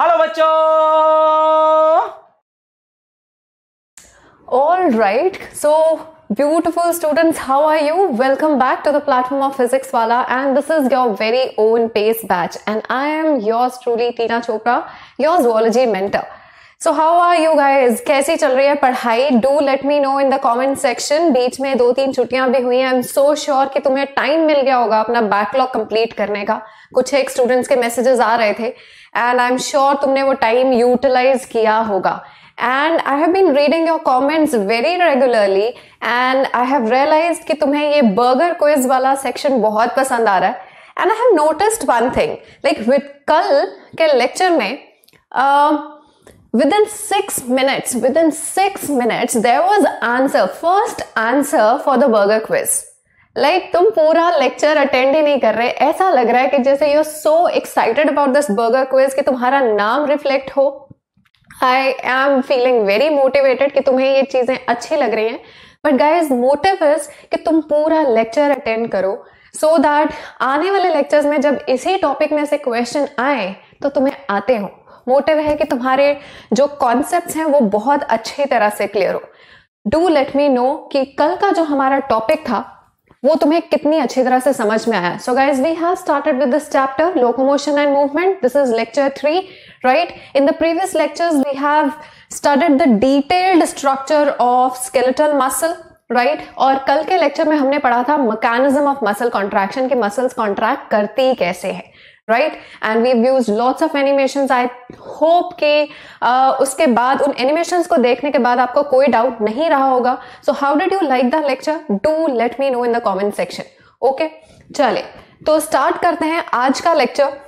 Hello बच्चों All right. So, Beautiful students, how are you? Welcome back to the platform of Physics Wala, and this is your very own pace batch. And I am yours truly, Tina Chopra, your zoology mentor. So how are you guys कैसी चल रही है पढ़ाई do let me know in the comment section बीच में दो तीन छुट्टियां भी हुई हैं आई एम सो श्योर कि तुम्हें टाइम मिल गया होगा अपना बैकलॉग कंप्लीट करने का कुछ एक स्टूडेंट्स के मैसेजेस आ रहे थे एंड आई एम श्योर तुमने वो टाइम यूटिलाइज किया होगा and I have been reading your comments very regularly and I have realize कि तुम्हें ये बर्गर क्विज वाला सेक्शन बहुत पसंद आ रहा है and I have noticed one thing like with कल के लेक्चर में uh, within 6 minutes within 6 minutes there was answer first answer for the burger quiz like like, तुम पूरा लेक्चर अटेंड ही नहीं कर रहे ऐसा लग रहा है कि जैसे you so excited about this burger quiz कि तुम्हारा नाम रिफ्लेक्ट हो I am feeling very motivated कि तुम्हें ये चीजें अच्छी लग रही हैं बट गाइज मोटिव इज कि तुम पूरा लेक्चर अटेंड करो सो so दैट आने वाले लेक्चर्स में जब इसी टॉपिक में से क्वेश्चन आए तो तुम्हें आते हो मोटिव है कि तुम्हारे जो कॉन्सेप्ट हैं वो बहुत अच्छी तरह से क्लियर हो डू लेट मी नो कि कल का जो हमारा टॉपिक था वो तुम्हें कितनी अच्छी तरह से समझ में आया so guys we have started with this chapter locomotion and movement this is lecture three right in the previous lectures we have studied the detailed structure of skeletal muscle right right? और कल के lecture में हमने पढ़ा था mechanism of muscle contraction कि muscles contract करती कैसे है right and we use lots of animation I hope के uh, उसके बाद उन एनिमेशन को देखने के बाद आपको कोई डाउट नहीं रहा होगा so how did you like the lecture do let me know in the comment section okay चले तो स्टार्ट करते हैं आज का लेक्चर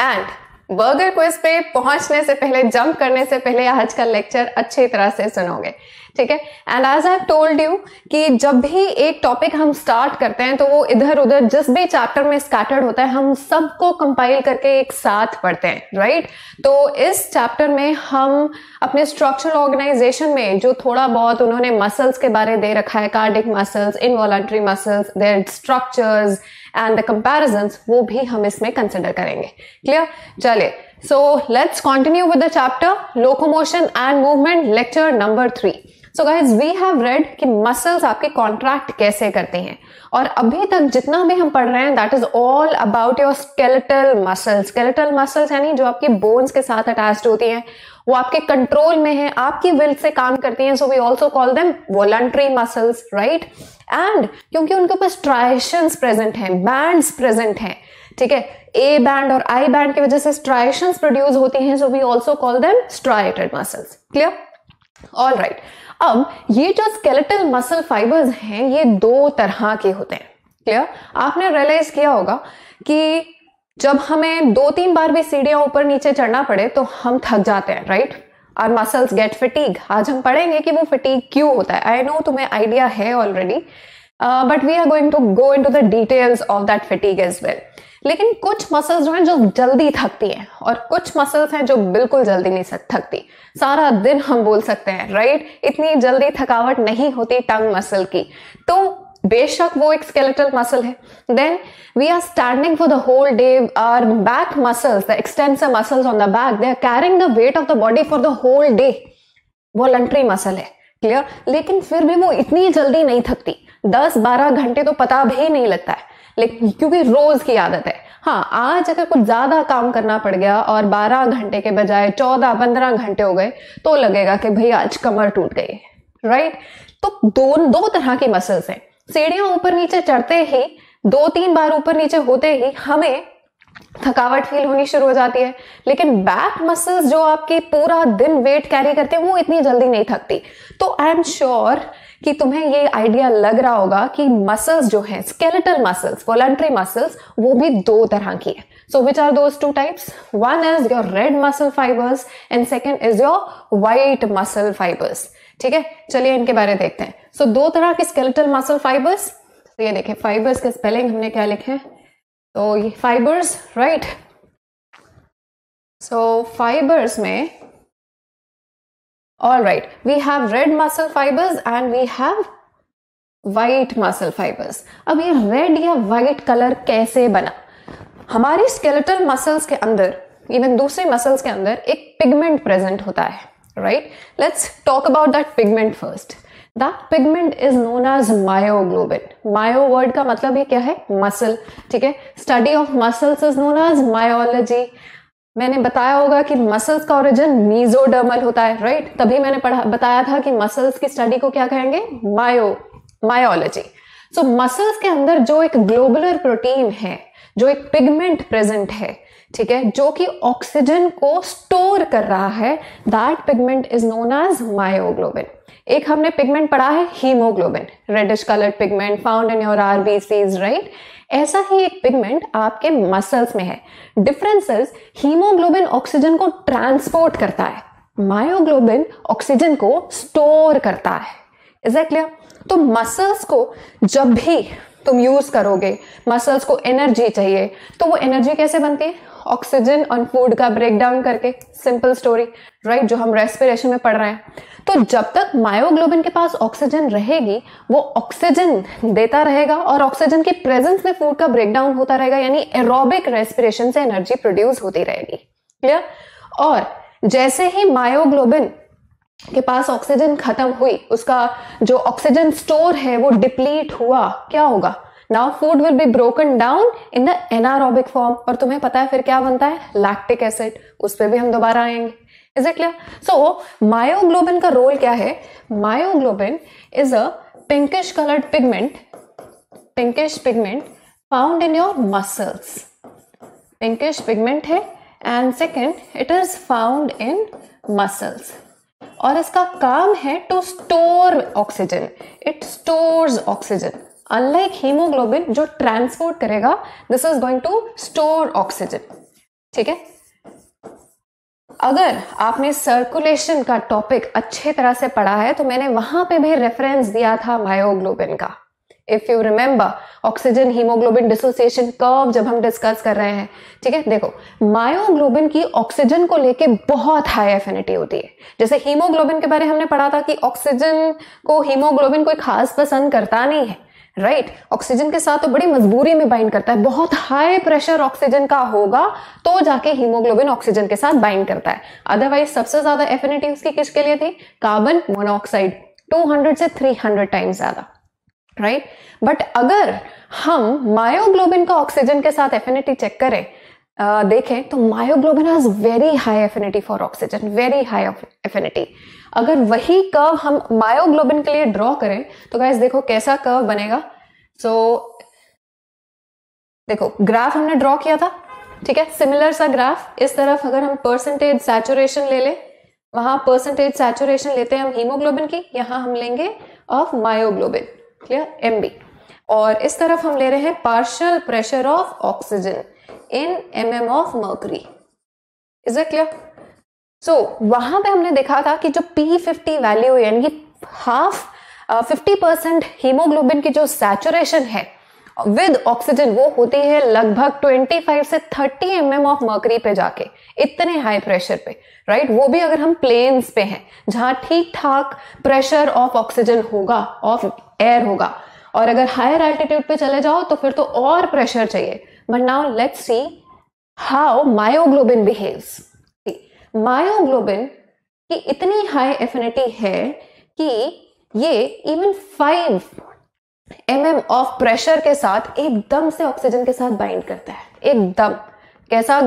एंड बर्गर क्विज पे पहुंचने से पहले जंप करने से पहले आज का लेक्चर अच्छी तरह से सुनोगे ठीक है and as I told you कि जब भी एक टॉपिक हम स्टार्ट करते हैं तो वो इधर उधर जिस भी चैप्टर में स्कैटर्ड होता है हम सबको कंपाइल करके एक साथ पढ़ते हैं राइट right? तो इस चैप्टर में हम अपने स्ट्रक्चरल ऑर्गेनाइजेशन में जो थोड़ा बहुत उन्होंने मसल्स के बारे दे रखा है cardiac muscles involuntary muscles their structures and the comparison वो भी हम इसमें कंसिडर करेंगे क्लियर चलिए so let's continue with the chapter locomotion and movement lecture number three so guys we have read कि मसल्स आपके कॉन्ट्रैक्ट कैसे करते हैं और अभी तक जितना भी हम पढ़ रहे हैं that is all about your skeletal muscles skeletal muscles यानी जो आपकी बोन्स के साथ अटैच होती हैं वो आपके कंट्रोल में है आपकी विल से काम करती हैं so we also call them voluntary muscles right and क्योंकि उनके पास स्ट्राइशंस प्रेजेंट हैं बैंड्स प्रेजेंट हैं ठीक है ए बैंड और आई बैंड की वजह से स्ट्राइशंस प्रोड्यूस होती हैं so we also call them striated muscles clear all right अब ये जो स्केलेटल मसल फाइबर्स हैं ये दो तरह के होते हैं क्लियर आपने रियलाइज किया होगा कि जब हमें दो तीन बार भी सीढ़ियां ऊपर नीचे चढ़ना पड़े तो हम थक जाते हैं right are muscles get fatigue आज हम पढ़ेंगे कि वो फिटीक क्यों होता है आई नो तुम्हें आइडिया है already but we are going to go in to the details of that fatigue as well लेकिन कुछ मसल्स जो हैं जो जल्दी थकती हैं और कुछ मसल्स हैं जो बिल्कुल जल्दी नहीं थकती सारा दिन हम बोल सकते हैं राइट इतनी जल्दी थकावट नहीं होती टंग मसल की तो बेशक वो एक स्केलेटल मसल है then we are standing for the whole day our back muscles the extensor muscles on the back they are carrying the weight of the body for the whole day voluntary muscle है clear लेकिन फिर भी वो इतनी जल्दी नहीं थकती दस बारह घंटे तो पता भी नहीं लगता है लेकिन क्योंकि रोज की आदत है हाँ आज अगर कुछ ज्यादा काम करना पड़ गया और 12 घंटे के बजाय 14-15 घंटे हो गए तो लगेगा कि भाई आज कमर टूट गई राइट तो दो दो तरह की मसल्स हैं सीढ़ियां ऊपर नीचे चढ़ते ही दो तीन बार ऊपर नीचे होते ही हमें थकावट फील होनी शुरू हो जाती है लेकिन बैक मसल्स जो आपकी पूरा दिन वेट कैरी करते हैं वो इतनी जल्दी नहीं थकती तो आई एम श्योर कि तुम्हें ये आइडिया लग रहा होगा कि मसल्स जो है स्केलेटल मसल्स वॉलेंट्री मसल्स वो भी दो तरह की है so which are those two types one is your red muscle fibres and second is your white muscle fibres ठीक है चलिए इनके बारे में देखते हैं सो so, दो तरह के स्केलेटल मसल फाइबर्स तो ये देखें फाइबर्स के स्पेलिंग हमने क्या लिखे हैं तो ये फाइबर्स राइट सो फाइबर्स में all right we have red muscle fibres and we have white muscle fibres अब ये रेड या वाइट कलर कैसे बना हमारी स्केलेटल मसल्स के अंदर इवन दूसरे मसल्स के अंदर एक पिगमेंट प्रेजेंट होता है right? Let's talk about that pigment first. that pigment is known as myoglobin myo word ka matlab ये kya hai muscle theek hai study of muscles is known as myology मैंने बताया होगा कि muscles का origin mesodermal होता है right right? तभी मैंने पढ़ा बताया था कि मसल्स की स्टडी को क्या कहेंगे मायो मायोलॉजी सो मसल्स के अंदर जो एक ग्लोबुलर प्रोटीन है जो एक पिगमेंट प्रेजेंट है ठीक है जो कि ऑक्सीजन को स्टोर कर रहा है that pigment is known as myoglobin एक हमने पिगमेंट पढ़ा है haemoglobin reddish colour pigment found in your RBCs right ऐसा ही एक पिगमेंट आपके मसल्स में है डिफरेंसेस हीमोग्लोबिन ऑक्सीजन को ट्रांसपोर्ट करता है मायोग्लोबिन ऑक्सीजन को स्टोर करता है इज क्लियर तो मसल्स को जब भी तुम यूज़ करोगे मसल्स को एनर्जी चाहिए तो वो एनर्जी कैसे बनती है ऑक्सीजन और फूड का ब्रेकडाउन करके सिंपल स्टोरी राइट जो हम रेस्पिरेशन में पढ़ रहे हैं तो जब तक मायोग्लोबिन के पास ऑक्सीजन रहेगी वो ऑक्सीजन देता रहेगा और ऑक्सीजन की प्रेजेंस में फूड का ब्रेकडाउन होता रहेगा यानी एरोबिक रेस्पिरेशन से एनर्जी प्रोड्यूस होती रहेगी क्लियर और जैसे ही मायोग्लोबिन के पास ऑक्सीजन खत्म हुई उसका जो ऑक्सीजन स्टोर है वो डिप्लीट हुआ क्या होगा now food will be broken down in the anaerobic form और तुम्हें पता है फिर क्या बनता है लैक्टिक एसिड उस पर भी हम दोबारा आएंगे is it clear so myoglobin का रोल क्या है myoglobin is a pinkish coloured pigment pinkish pigment found in your muscles pinkish pigment है and second it is found in muscles और इसका काम है to store oxygen it stores oxygen unlike haemoglobin जो transport करेगा this is going to store oxygen ठीक है अगर आपने सर्कुलेशन का टॉपिक अच्छे तरह से पढ़ा है तो मैंने वहां पे भी रेफरेंस दिया था मायोग्लोबिन का if you remember oxygen haemoglobin dissociation curve जब हम डिस्कस कर रहे हैं ठीक है देखो मायोग्लोबिन की ऑक्सीजन को लेके बहुत हाई एफिनिटी होती है जैसे हीमोग्लोबिन के बारे में हमने पढ़ा था कि ऑक्सीजन को हीमोग्लोबिन कोई खास पसंद करता नहीं है राइट right? ऑक्सीजन के साथ तो बड़ी मजबूरी में बाइंड करता है बहुत हाई प्रेशर ऑक्सीजन का होगा तो जाके हीमोग्लोबिन ऑक्सीजन के साथ बाइंड करता है अदरवाइज सबसे ज्यादा एफिनिटी उसकी किसके लिए थी कार्बन मोनोऑक्साइड 200 से 300 टाइम्स ज्यादा राइट बट अगर हम मायोग्लोबिन का ऑक्सीजन के साथ एफिनिटी चेक करें देखें तो myoglobin has very high affinity for oxygen very high affinity अगर वही कर्व हम मायोग्लोबिन के लिए ड्रॉ करें तो गाइस देखो कैसा कर्व बनेगा सो so, देखो ग्राफ हमने ड्रॉ किया था ठीक है सिमिलर सा ग्राफ इस तरफ अगर हम परसेंटेज सैचुरेशन ले ले वहां परसेंटेज सैचुरेशन लेते हैं हम हीमोग्लोबिन की यहां हम लेंगे ऑफ मायोग्लोबिन क्लियर एम और इस तरफ हम ले रहे हैं partial pressure of oxygen in M M of mercury is a clear so वहां पे हमने देखा था कि जो पी फिफ्टी वैल्यू यानी हाफ फिफ्टी परसेंट हीमोग्लोबिन की जो सैचुरेशन है विद ऑक्सीजन वो होती है लगभग 25 से 30 एम एम ऑफ मर्करी पे जाके इतने हाई प्रेशर पे राइट right? वो भी अगर हम प्लेन्स पे हैं जहां ठीक ठाक प्रेशर ऑफ ऑक्सीजन होगा ऑफ एयर होगा और अगर हायर एल्टीट्यूड पे चले जाओ तो फिर तो और प्रेशर चाहिए but now let's see how myoglobin behaves myoglobin की इतनी हाई एफिनिटी है कि ये even five M M of pressure के साथ एकदम से ऑक्सीजन के साथ बाइंड करता है एकदम कैसा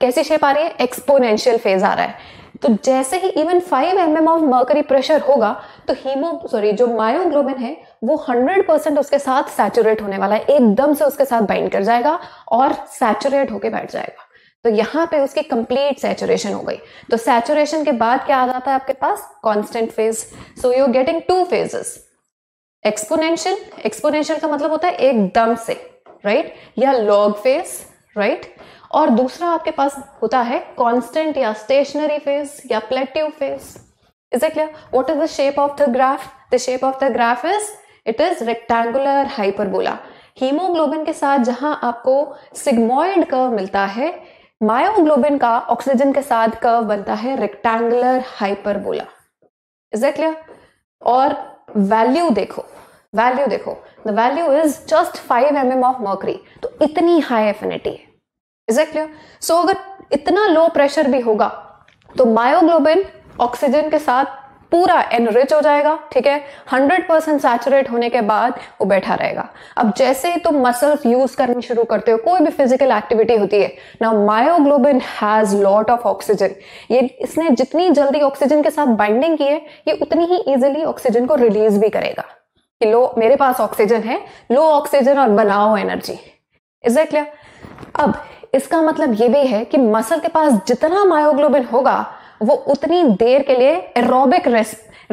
कैसी शेप आ रही है एक्सपोनेंशियल फेज आ रहा है तो जैसे ही even five M M of mercury pressure होगा तो हीमो सॉरी जो मायोग्लोबिन है वो हंड्रेड परसेंट उसके साथ सैचुरेट होने वाला है एकदम से उसके साथ बाइंड कर जाएगा और सैचुरेट होके बैठ जाएगा तो यहाँ पे उसकी कंप्लीट सैचुरेशन हो गई तो सैचुरेशन के बाद क्या आ जाता है आपके पास constant phase so you getting two phases exponential exponential का मतलब होता है एकदम से राइट right? या लॉग फेज राइट और दूसरा आपके पास होता है कॉन्स्टेंट या स्टेशनरी फेज या plateau phase is it clear what is the shape of the graph the shape of the graph is it is rectangular hyperbola haemoglobin के साथ जहां आपको सिग्मोइड कर्व मिलता है मायोग्लोबिन का ऑक्सीजन के साथ कर्व बनता है रेक्टेंगुलर हाइपरबोला इज क्लियर और वैल्यू देखो वैल्यू देखो the value is just five M M of mercury तो इतनी हाई एफिनिटी है इज क्लियर सो अगर इतना लो प्रेशर भी होगा तो मायोग्लोबिन ऑक्सीजन के साथ पूरा एनरिच हो जाएगा ठीक है 100% परसेंट सैचुरेट होने के बाद वो बैठा रहेगा अब जैसे ही तुम मसल यूज करनी शुरू करते हो कोई भी फिजिकल एक्टिविटी होती है ना myoglobin has lot of oxygen ये इसने जितनी जल्दी ऑक्सीजन के साथ बाइंडिंग की है ये उतनी ही इजिली ऑक्सीजन को रिलीज भी करेगा कि लो मेरे पास ऑक्सीजन है लो ऑक्सीजन और बनाओ एनर्जी इज क्लियर अब इसका मतलब ये भी है कि मसल के पास जितना मायोग्लोबिन होगा वो उतनी देर के लिए एरोबिक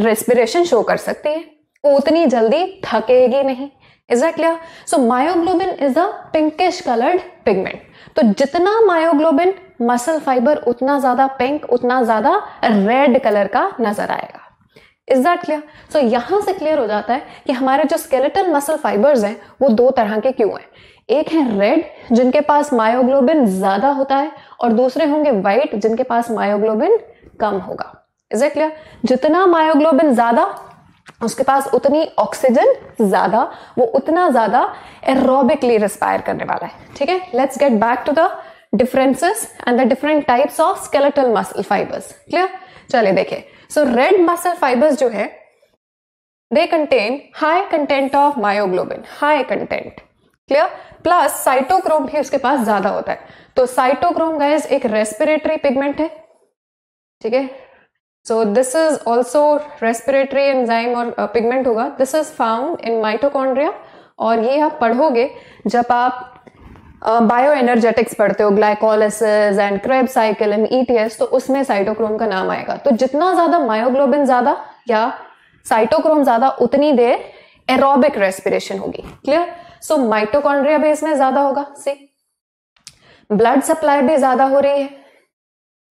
रेस्पिरेशन शो कर सकती है वो उतनी जल्दी थकेगी नहीं is that clear so myoglobin is a pinkish coloured pigment तो जितना मायोग्लोबिन मसल फाइबर उतना ज्यादा पिंक उतना ज्यादा रेड कलर का नजर आएगा इज दैट क्लियर सो यहां से क्लियर हो जाता है कि हमारे जो स्केलेटल मसल फाइबर्स हैं वो दो तरह के क्यों हैं एक है रेड जिनके पास मायोग्लोबिन ज्यादा होता है और दूसरे होंगे व्हाइट जिनके पास मायोग्लोबिन कम होगा इज इट क्लियर जितना मायोग्लोबिन ज्यादा उसके पास उतनी ऑक्सीजन ज्यादा वो उतना ज्यादा एरोबिकली रिस्पायर करने वाला है ठीक है let's get back to the differences and the different types of skeletal muscle fibres clear चलिए देखिए सो रेड मसल फाइबर्स जो है they contain high content of myoglobin high content clear plus cytochrome भी उसके पास ज्यादा होता है तो साइटोक्रोम गैस एक रेस्पिरेटरी पिगमेंट है ठीक है so this is also respiratory enzyme और पिगमेंट uh, होगा this is found in mitochondria और ये आप पढ़ोगे जब आप बायो uh, एनर्जेटिक्स पढ़ते हो glycolysis and Krebs cycle and ETS तो उसमें साइटोक्रोम का नाम आएगा तो जितना ज्यादा मायोग्लोबिन ज्यादा या साइटोक्रोम ज्यादा उतनी देर एरोबिक रेस्पिरेशन होगी क्लियर सो माइटोकॉन्ड्रिया भी इसमें ज्यादा होगा सी ब्लड सप्लाई भी ज्यादा हो रही है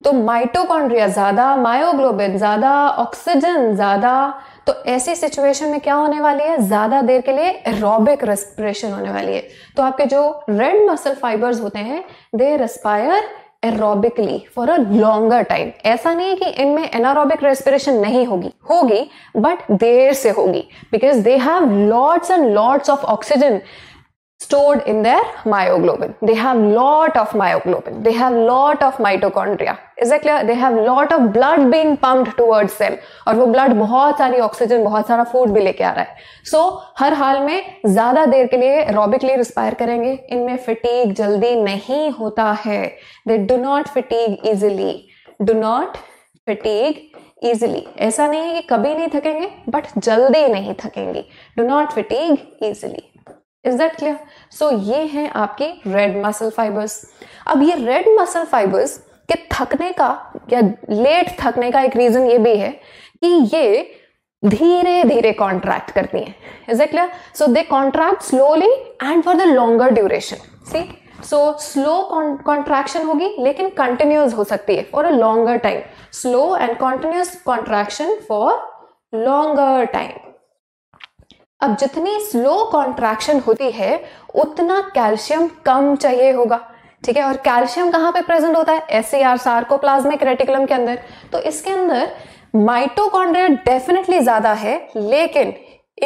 तो माइटोकॉन्ड्रिया ज्यादा मायोग्लोबिन ज्यादा ऑक्सीजन ज्यादा तो ऐसी सिचुएशन में क्या होने वाली है ज्यादा देर के लिए एरोबिक रेस्पिरेशन होने वाली है तो आपके जो रेड मसल फाइबर्स होते हैं they respire aerobically for a longer time ऐसा नहीं है कि इनमें एनारोबिक रेस्पिरेशन नहीं होगी होगी बट देर से होगी because they have lots and lots of oxygen stored in their myoglobin they have lot of myoglobin they have lot of mitochondria is clear they have lot of blood being pumped towards them और वो blood बहुत सारी oxygen बहुत सारा food भी लेके आ रहा है सो so, हर हाल में ज्यादा देर के लिए रॉबिकली रिस्पायर करेंगे इनमें फिटीक जल्दी नहीं होता है they do not fatigue easily do not fatigue easily ऐसा नहीं है कि कभी नहीं थकेंगे बट जल्दी नहीं थकेंगी do not fatigue easily is that clear सो ये हैं आपके रेड मसल फाइबर्स अब ये रेड मसल फाइबर्स कि थकने का या लेट थकने का एक रीजन ये भी है कि ये धीरे धीरे कॉन्ट्रैक्ट करती हैं is it clear so they contract slowly and for the longer duration see so slow contraction होगी लेकिन कंटिन्यूस हो सकती है for a longer time slow and continuous contraction for longer time अब जितनी स्लो कॉन्ट्रैक्शन होती है उतना कैल्शियम कम चाहिए होगा ठीक है और कैल्शियम कहाँ पे प्रेजेंट होता है S C R sarcoplasmic reticulum के अंदर तो इसके अंदर माइटोकॉन्ड्रिया डेफिनेटली ज्यादा है लेकिन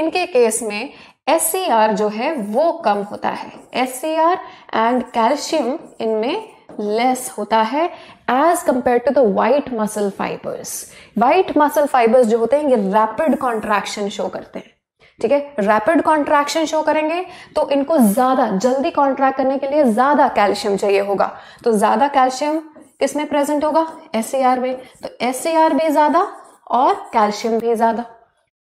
इनके केस में एस जो है वो कम होता है एस एंड कैल्शियम इनमें लेस होता है as compare to the white muscle fibres white muscle fibres जो होते हैं ये रैपिड कॉन्ट्रैक्शन शो करते हैं ठीक है रैपिड कॉन्ट्रैक्शन शो करेंगे तो इनको ज़्यादा जल्दी कॉन्ट्रैक्ट करने के लिए ज़्यादा कैल्शियम चाहिए होगा तो ज़्यादा कैल्शियम किसमें प्रेजेंट होगा एस में तो एस भी ज़्यादा और कैल्शियम भी ज़्यादा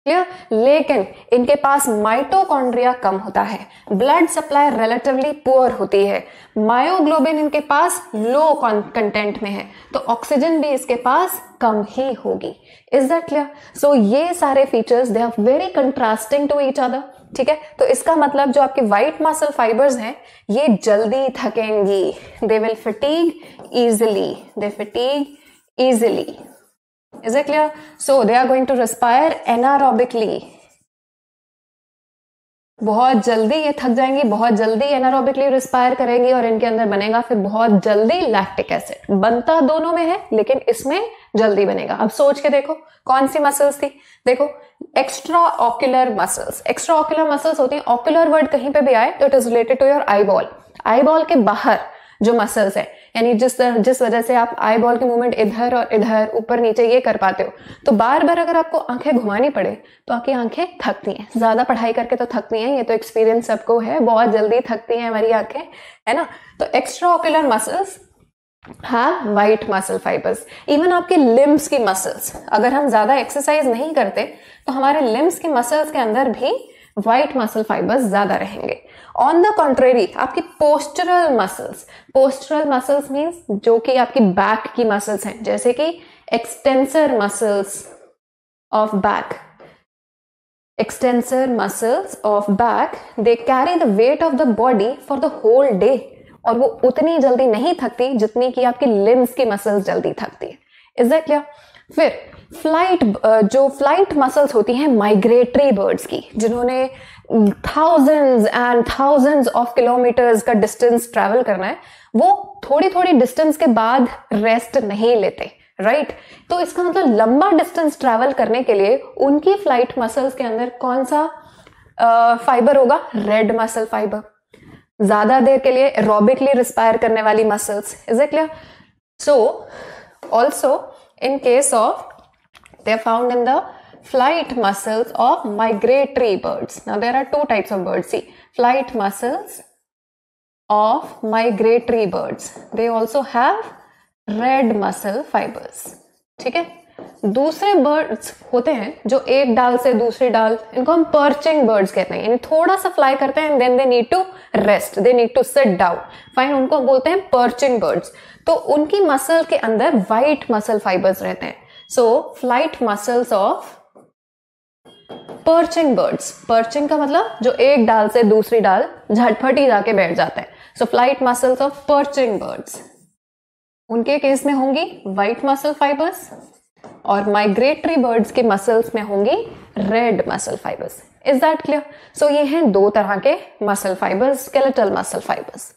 क्लियर लेकिन इनके पास माइटोकॉन्ड्रिया कम होता है ब्लड सप्लाई रिलेटिवली पुअर होती है मायोग्लोबिन इनके पास लो कंटेंट में है तो ऑक्सीजन भी इसके पास कम ही होगी इज दैट क्लियर सो ये सारे features they are very contrasting to each other ठीक है तो इसका मतलब जो आपके वाइट मसल फाइबर्स हैं ये जल्दी थकेंगी they will fatigue easily they fatigue easily Is it clear? So they are going to respire anaerobically. बहुत जल्दी ये थक जाएंगी बहुत जल्दी एनारोबिकली रिस्पायर करेंगी और इनके अंदर बनेगा फिर बहुत जल्दी लैक्टिक एसिड बनता दोनों में है लेकिन इसमें जल्दी बनेगा अब सोच के देखो कौन सी मसल्स थी देखो extra ocular muscles extra ocular muscles होती है ऑक्यूलर वर्ड कहीं पे भी आए तो it is related to your eye ball eye ball के बाहर जो मसल्स है यानी जिस तरह जिस वजह से आप आई बॉल के मूवमेंट इधर और इधर ऊपर नीचे ये कर पाते हो तो बार बार अगर आपको आंखें घुमानी पड़े तो आपकी आंखें थकती हैं ज़्यादा पढ़ाई करके तो थकती हैं ये तो एक्सपीरियंस सबको है बहुत जल्दी थकती हैं हमारी आंखें है ना तो एक्स्ट्रा ऑक्यूलर मसल्स हाँ वाइट मसल फाइबर्स इवन आपके लिम्स की मसल्स अगर हम ज़्यादा एक्सरसाइज नहीं करते तो हमारे लिम्स के मसल्स के अंदर भी व्हाइट मसल फाइबर्स ज़्यादा रहेंगे ऑन द कॉन्ट्रेरी आपकी postural muscles postural muscles means जो कि आपकी बैक की मसल्स हैं जैसे कि extensor muscles of back extensor muscles of back they carry the weight of the body for the whole day और वो उतनी जल्दी नहीं थकती जितनी कि आपकी लिम्स की मसल्स जल्दी थकती है इज दैट क्लियर फिर फ्लाइट uh, जो फ्लाइट मसल्स होती हैं माइग्रेटरी बर्ड्स की जिन्होंने thousands and thousands of kilometers का डिस्टेंस ट्रेवल करना है वो थोड़ी थोड़ी डिस्टेंस के बाद रेस्ट नहीं लेते राइट right? तो इसका मतलब लंबा डिस्टेंस ट्रेवल करने के लिए उनकी फ्लाइट मसल्स के अंदर कौन सा फाइबर uh, होगा रेड मसल फाइबर ज्यादा देर के लिए एरोबिकली रिस्पायर करने वाली muscles is it clear so also in case of They are found in the flight muscles of migratory birds. Now there are two types of birds. See, flight muscles of migratory birds. They also have red muscle fibers ठीक है दूसरे birds होते हैं जो एक डाल से दूसरे डाल इनको हम पर्चिंग बर्ड्स कहते हैं यानी थोड़ा सा फ्लाई करते हैं then they need to rest they need to sit down fine उनको बोलते हैं पर्चिंग बर्ड्स तो उनकी मसल के अंदर वाइट मसल फाइबर्स रहते हैं so flight muscles of perching birds perching का मतलब जो एक डाल से दूसरी डाल झटपटी ही जाके बैठ जाते हैं so flight muscles of perching birds उनके केस में होंगी व्हाइट मसल फाइबर्स और माइग्रेटरी बर्ड्स के मसल्स में होंगी red muscle fibres is that clear सो ये हैं दो तरह के muscle fibers skeletal muscle fibers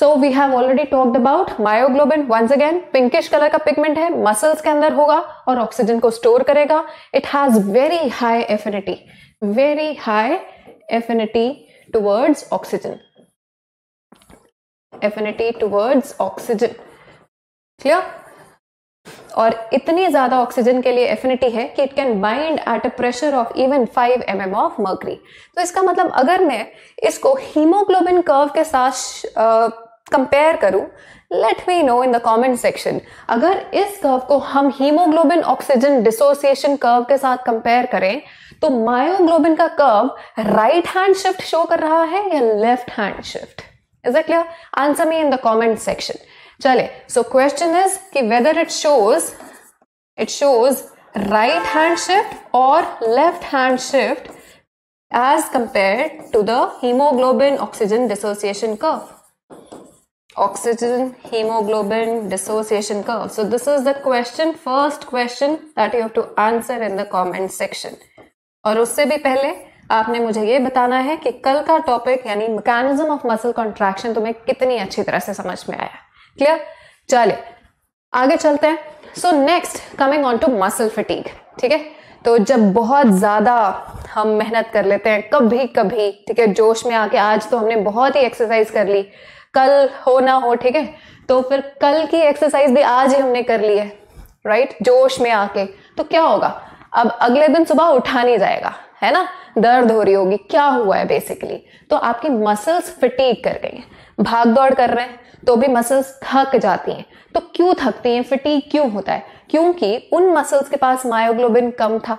so we have already talked about myoglobin once again pinkish colour का पिगमेंट है मसल्स के अंदर होगा और ऑक्सीजन को स्टोर करेगा it has very high affinity very high affinity towards oxygen affinity towards oxygen clear और इतनी ज्यादा ऑक्सीजन के लिए एफिनिटी है कि it can bind at a pressure of even five M M of mercury तो इसका मतलब अगर मैं इसको हीमोग्लोबिन कर्व के साथ कंपेयर करूं let me know in the comment section अगर इस कर्व को हम हीमोग्लोबिन ऑक्सीजन डिसोसिएशन कर्व के साथ कंपेयर करें तो मायोग्लोबिन का curve right hand shift show कर रहा है या left hand shift is it clear answer me in the comment section चले सो क्वेश्चन इज कि whether it shows it shows right hand shift और left hand shift as compare to the haemoglobin oxygen dissociation curve oxygen haemoglobin dissociation curve so this is the question first question that you have to answer in the comment section और उससे भी पहले आपने मुझे ये बताना है कि कल का टॉपिक यानी मैकेनिज्म ऑफ मसल कॉन्ट्रैक्शन तुम्हें कितनी अच्छी तरह से समझ में आया क्लियर चले आगे चलते हैं so next coming on to muscle fatigue ठीक है तो जब बहुत ज़्यादा हम मेहनत कर लेते हैं कभी कभी ठीक है जोश में आके आज तो हमने बहुत ही एक्सरसाइज कर ली कल हो ना हो ठीक है तो फिर कल की एक्सरसाइज भी आज ही हमने कर ली है राइट जोश में आके तो क्या होगा अब अगले दिन सुबह उठा नहीं जाएगा है ना दर्द हो रही होगी क्या हुआ है बेसिकली तो आपकी मसल्स फिटीक कर गई हैं भाग दौड़ कर रहे हैं तो भी मसल्स थक जाती हैं तो क्यों थकती हैं फिटीक क्यों होता है क्योंकि उन मसल्स के पास मायोग्लोबिन कम था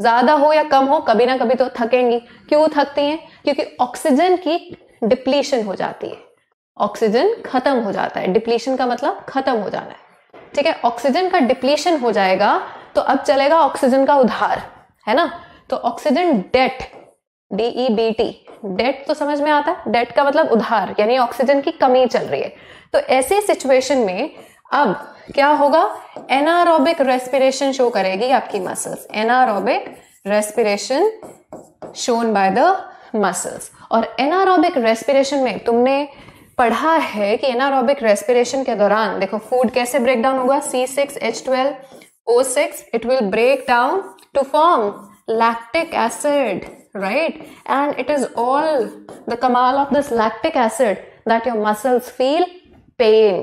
ज्यादा हो या कम हो कभी ना कभी तो थकेंगी क्यों थकती हैं क्योंकि ऑक्सीजन की डिप्लीशन हो जाती है ऑक्सीजन खत्म हो जाता है डिप्लीशन का मतलब खत्म हो जाना है ठीक है ऑक्सीजन का डिप्लीशन हो जाएगा तो अब चलेगा ऑक्सीजन का उधार है ना तो oxygen debt D E B T debt समझ में आता है डेट का मतलब उधार यानी ऑक्सीजन की कमी चल रही है तो ऐसे सिचुएशन में अब क्या होगा एनारोबिक रेस्पिरेशन शो करेगी आपकी muscles anaerobic respiration shown by the muscles और एनारोबिक रेस्पिरेशन में तुमने पढ़ा है कि एनारोबिक रेस्पिरेशन के दौरान देखो फूड कैसे ब्रेक डाउन होगा C six H twelve O six it will break down to form lactic acid right and it is all the कमाल of this lactic acid that your muscles feel pain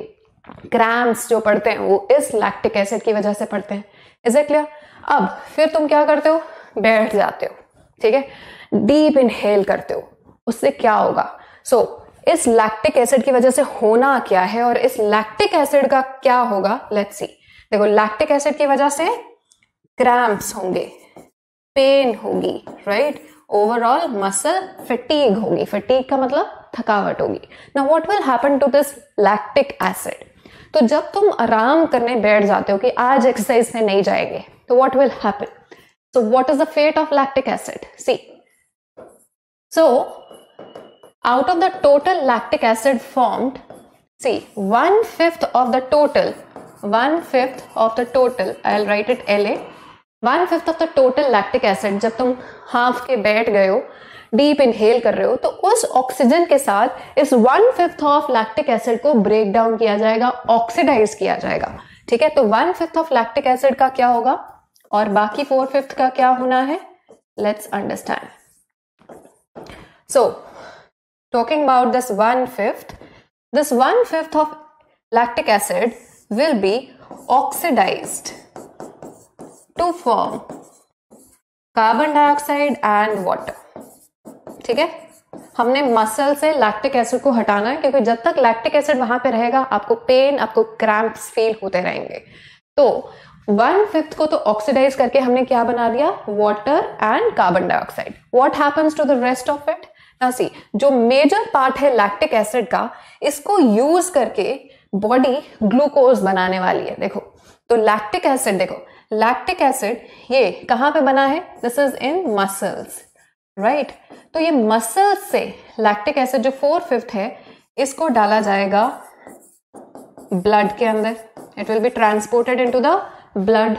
cramps जो पढ़ते हैं वो इस lactic acid की वजह से पढ़ते हैं इज इट क्लियर अब फिर तुम क्या करते हो बैठ जाते हो ठीक है डीप इनहेल करते हो उससे क्या होगा सो so, इस लैक्टिक एसिड की वजह से होना क्या है और इस लैक्टिक एसिड का क्या होगा लेट्स सी देखो लैक्टिक एसिड की वजह से क्रैम्प्स होंगे पेन होगी राइट ओवरऑल मसल फटीग होगी फटीग का मतलब थकावट होगी ना what will happen to this lactic acid तो जब तुम आराम करने बैठ जाते हो कि आज एक्सरसाइज में नहीं जाएंगे तो what will happen so what is the fate of lactic acid see so out of the total lactic acid formed, see, one fifth of the total, one fifth of the total, I'll write it LA, one fifth of the total lactic acid जब तुम half के बैठ गए हो deep inhale कर रहे हो तो उस ऑक्सीजन के साथ इस one fifth of lactic acid को ब्रेक डाउन किया जाएगा ऑक्सीडाइज किया जाएगा ठीक है तो one fifth of lactic acid का क्या होगा और बाकी फोर फिफ्थ का क्या होना है let's understand so talking about this one fifth, this one fifth of lactic acid will be oxidized to form carbon dioxide and water ठीक है हमने मसल से लैक्टिक एसिड को हटाना है क्योंकि जब तक लैक्टिक एसिड वहां पे रहेगा आपको पेन आपको क्रैम्प्स फील होते रहेंगे तो वन फिफ्थ को तो ऑक्सीडाइज करके हमने क्या बना दिया water and carbon dioxide what happens to the rest of it ना सी जो मेजर पार्ट है लैक्टिक एसिड का इसको यूज करके बॉडी ग्लूकोज बनाने वाली है देखो तो लैक्टिक एसिड देखो लैक्टिक एसिड ये कहां पे बना है this is in muscles right तो ये मसल्स से लैक्टिक एसिड जो फोर फिफ्थ है इसको डाला जाएगा ब्लड के अंदर it will be transported to the blood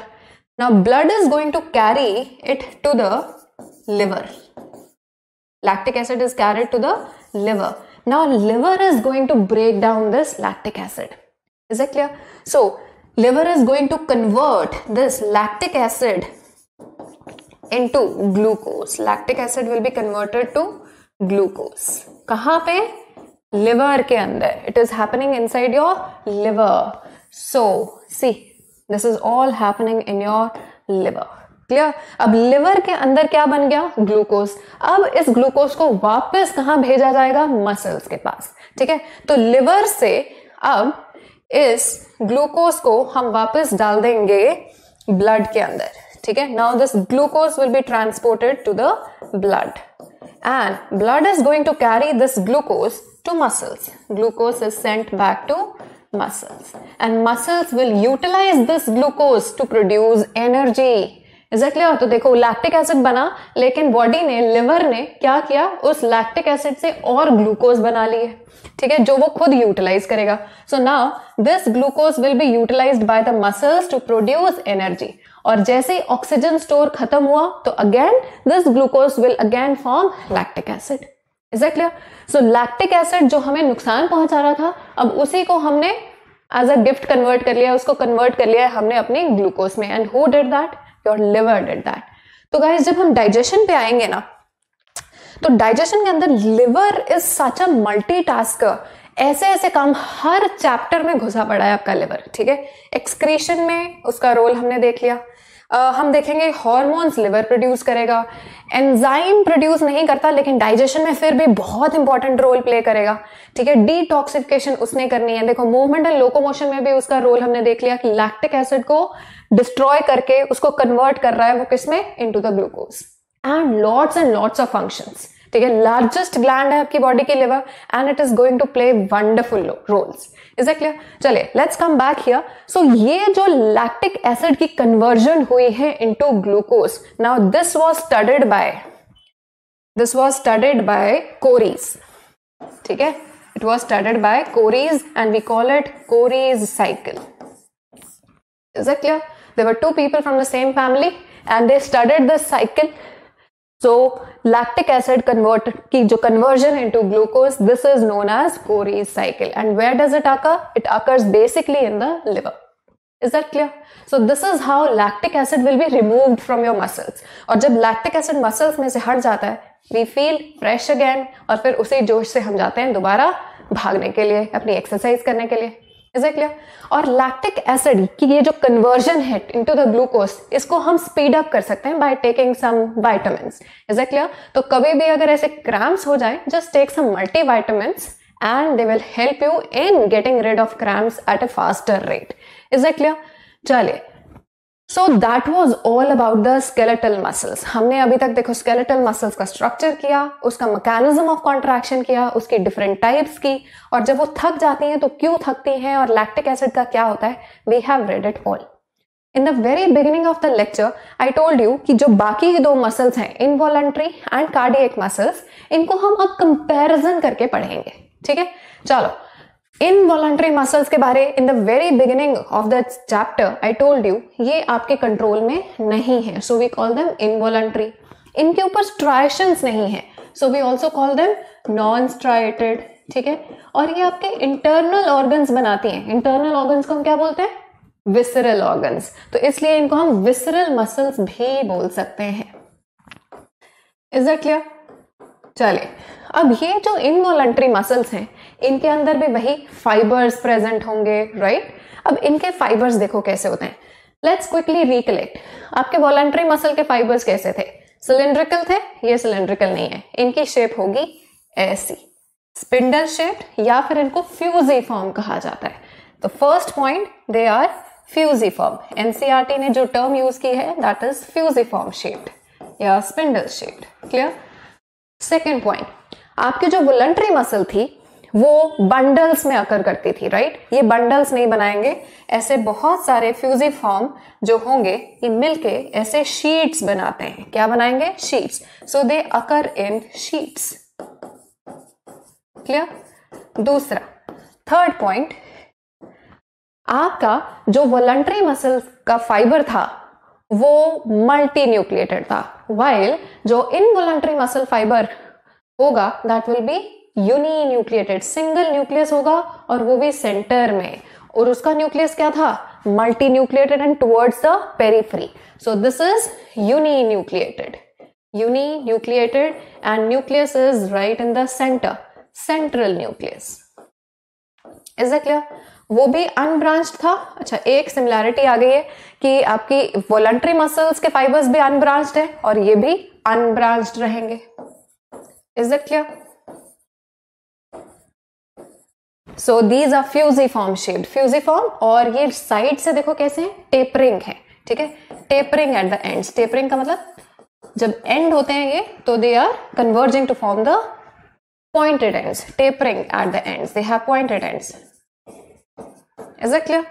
ना blood is going to carry it to the liver lactic acid is carried to the liver. Now liver is going to break down this lactic acid. Is that clear? So liver is going to convert this lactic acid into glucose. Lactic acid will be converted to glucose. कहाँ पे? Liver के अंदर. It is happening inside your liver. So see, this is all happening in your liver. Clear अब liver के अंदर क्या बन गया ग्लूकोज अब इस ग्लूकोज को वापस कहां भेजा जाएगा मसल्स के पास ठीक है तो लिवर से अब इस ग्लूकोज को हम वापस डाल देंगे ब्लड के अंदर ठीक है now this glucose will be transported to the blood and blood is going to carry this glucose to muscles glucose is sent back to muscles and muscles will utilize this glucose to produce energy is clear तो देखो lactic acid बना लेकिन body ने liver ने क्या किया उस lactic acid से और ग्लूकोज बना लिए ठीक है जो वो खुद यूटिलाइज करेगा so now this glucose will be utilize by the muscles to produce energy और जैसे ऑक्सीजन स्टोर खत्म हुआ तो again this glucose will again form lactic acid is that clear so lactic acid जो हमें नुकसान पहुंचा रहा था अब उसी को हमने एज अ गिफ्ट कन्वर्ट कर लिया उसको कन्वर्ट कर लिया हमने अपने ग्लूकोज में and who did that your liver did that तो गाइज जब हम डाइजेशन पे आएंगे ना तो डाइजेशन के अंदर liver is such a multi task ऐसे ऐसे काम हर चैप्टर में घुसा पड़ा है आपका लिवर ठीक है एक्सक्रीशन में उसका रोल हमने देख लिया Uh, हम देखेंगे हॉर्मोन्स लिवर प्रोड्यूस करेगा एंजाइम प्रोड्यूस नहीं करता लेकिन डाइजेशन में फिर भी बहुत इंपॉर्टेंट रोल प्ले करेगा ठीक है डिटॉक्सिफिकेशन उसने करनी है देखो मूवमेंट एंड लोकोमोशन में भी उसका रोल हमने देख लिया कि लैक्टिक एसिड को डिस्ट्रॉय करके उसको कन्वर्ट कर रहा है वो किसमें इन to the glucose and loads and loads of function ठीक है लार्जेस्ट ग्लैंड है आपकी बॉडी की liver and it is going to play wonderful roles is it clear चले let's come back here so ये जो लैक्टिक एसिड की conversion हुई है into glucose now this was studied by this was studied by Coris ठीक है it was studied by Coris and we call it Cori's cycle is it clear there were two people from the same family and they studied this cycle so lactic acid convert ki jo conversion into glucose this is known as Corey's cycle and where does it occur it occurs basically in the liver is that clear so this is how lactic acid will be removed from your muscles aur jab lactic acid muscles mein se hat jata hai we feel fresh again aur fir usi josh se hum jate hain dobara bhagne ke liye apni exercise karne ke liye is clear और lactic acid की ये जो conversion है into the glucose इसको हम speed up कर सकते हैं by taking some vitamin is it clear तो कभी भी अगर ऐसे क्रैम्स हो जाए just take some multi vitamin and they will help you in getting rid of cramps at a faster rate is it clear चलिए so that was all about the skeletal muscles हमने अभी तक देखो skeletal muscles का structure किया उसका mechanism of contraction किया उसकी डिफरेंट टाइप्स की और जब वो थक जाती हैं तो क्यों थकती हैं और लैक्टिक एसिड का क्या होता है we have read it all in the very beginning of the lecture I told you कि जो बाकी दो मसल्स हैं इनवॉलेंट्री एंड कार्डियक मसल्स इनको हम अब कंपेरिजन करके पढ़ेंगे ठीक है चलो इन वॉलंट्री मसल्स के बारे in the very beginning of the chapter I told you ये आपके कंट्रोल में नहीं है so we call them involuntary इनके ऊपर स्ट्राइशंस नहीं है so we also call them non striated ठीक है और ये आपके इंटरनल ऑर्गन्स बनाती हैं इंटरनल ऑर्गन्स को हम क्या बोलते हैं विसरल ऑर्गन्स तो इसलिए इनको हम विसरल मसल्स भी बोल सकते हैं इज दैट क्लियर चले अब ये जो इनवॉलंट्री मसल्स हैं इनके अंदर भी वही फाइबर्स प्रेजेंट होंगे राइट अब इनके फाइबर्स देखो कैसे होते हैं लेट्स क्विकली रिकलेक्ट आपके वॉलेंट्री मसल के फाइबर्स कैसे थे सिलेंड्रिकल थे ये सिलेंड्रिकल नहीं है इनकी शेप होगी ऐसी स्पिंडल शेप या फिर इनको फ्यूजी फॉर्म कहा जाता है तो first point they are fusiform NCERT ने जो टर्म यूज की है that is fusiform shaped या spindle shaped clear second point आपकी जो वोलंट्री मसल थी वो बंडल्स में अकर करती थी राइट ये बंडल्स नहीं बनाएंगे ऐसे बहुत सारे फ्यूजी फॉर्म जो होंगे ये मिलके ऐसे शीट्स बनाते हैं क्या बनाएंगे sheets so they occur in sheets clear दूसरा थर्ड पॉइंट आपका जो वॉलंट्री मसल का फाइबर था वो मल्टी न्यूक्लिएटेड था वाइल जो इनवॉलंटरी मसल फाइबर होगा that will be uni single nucleus होगा और वो भी सेंटर में और उसका न्यूक्लियस क्या था multi nucleated and towards the periphery so this is uni nucleated uni and nucleus is right in the centre central nucleus is a clear वो भी अनब्रांच था अच्छा एक सिमिलैरिटी आ गई है कि आपकी वॉलंट्री मसल्स के फाइबर्स भी अनब्रांच्ड है और ये भी अनब्रांच्ड रहेंगे is it clear so these are fusiform shaped fusiform और ये साइड से देखो कैसे हैं टेपरिंग है ठीक है tapering at the end tapering का मतलब जब एंड होते हैं ये तो they are converging to form the pointed end tapering at the end they have pointed end clear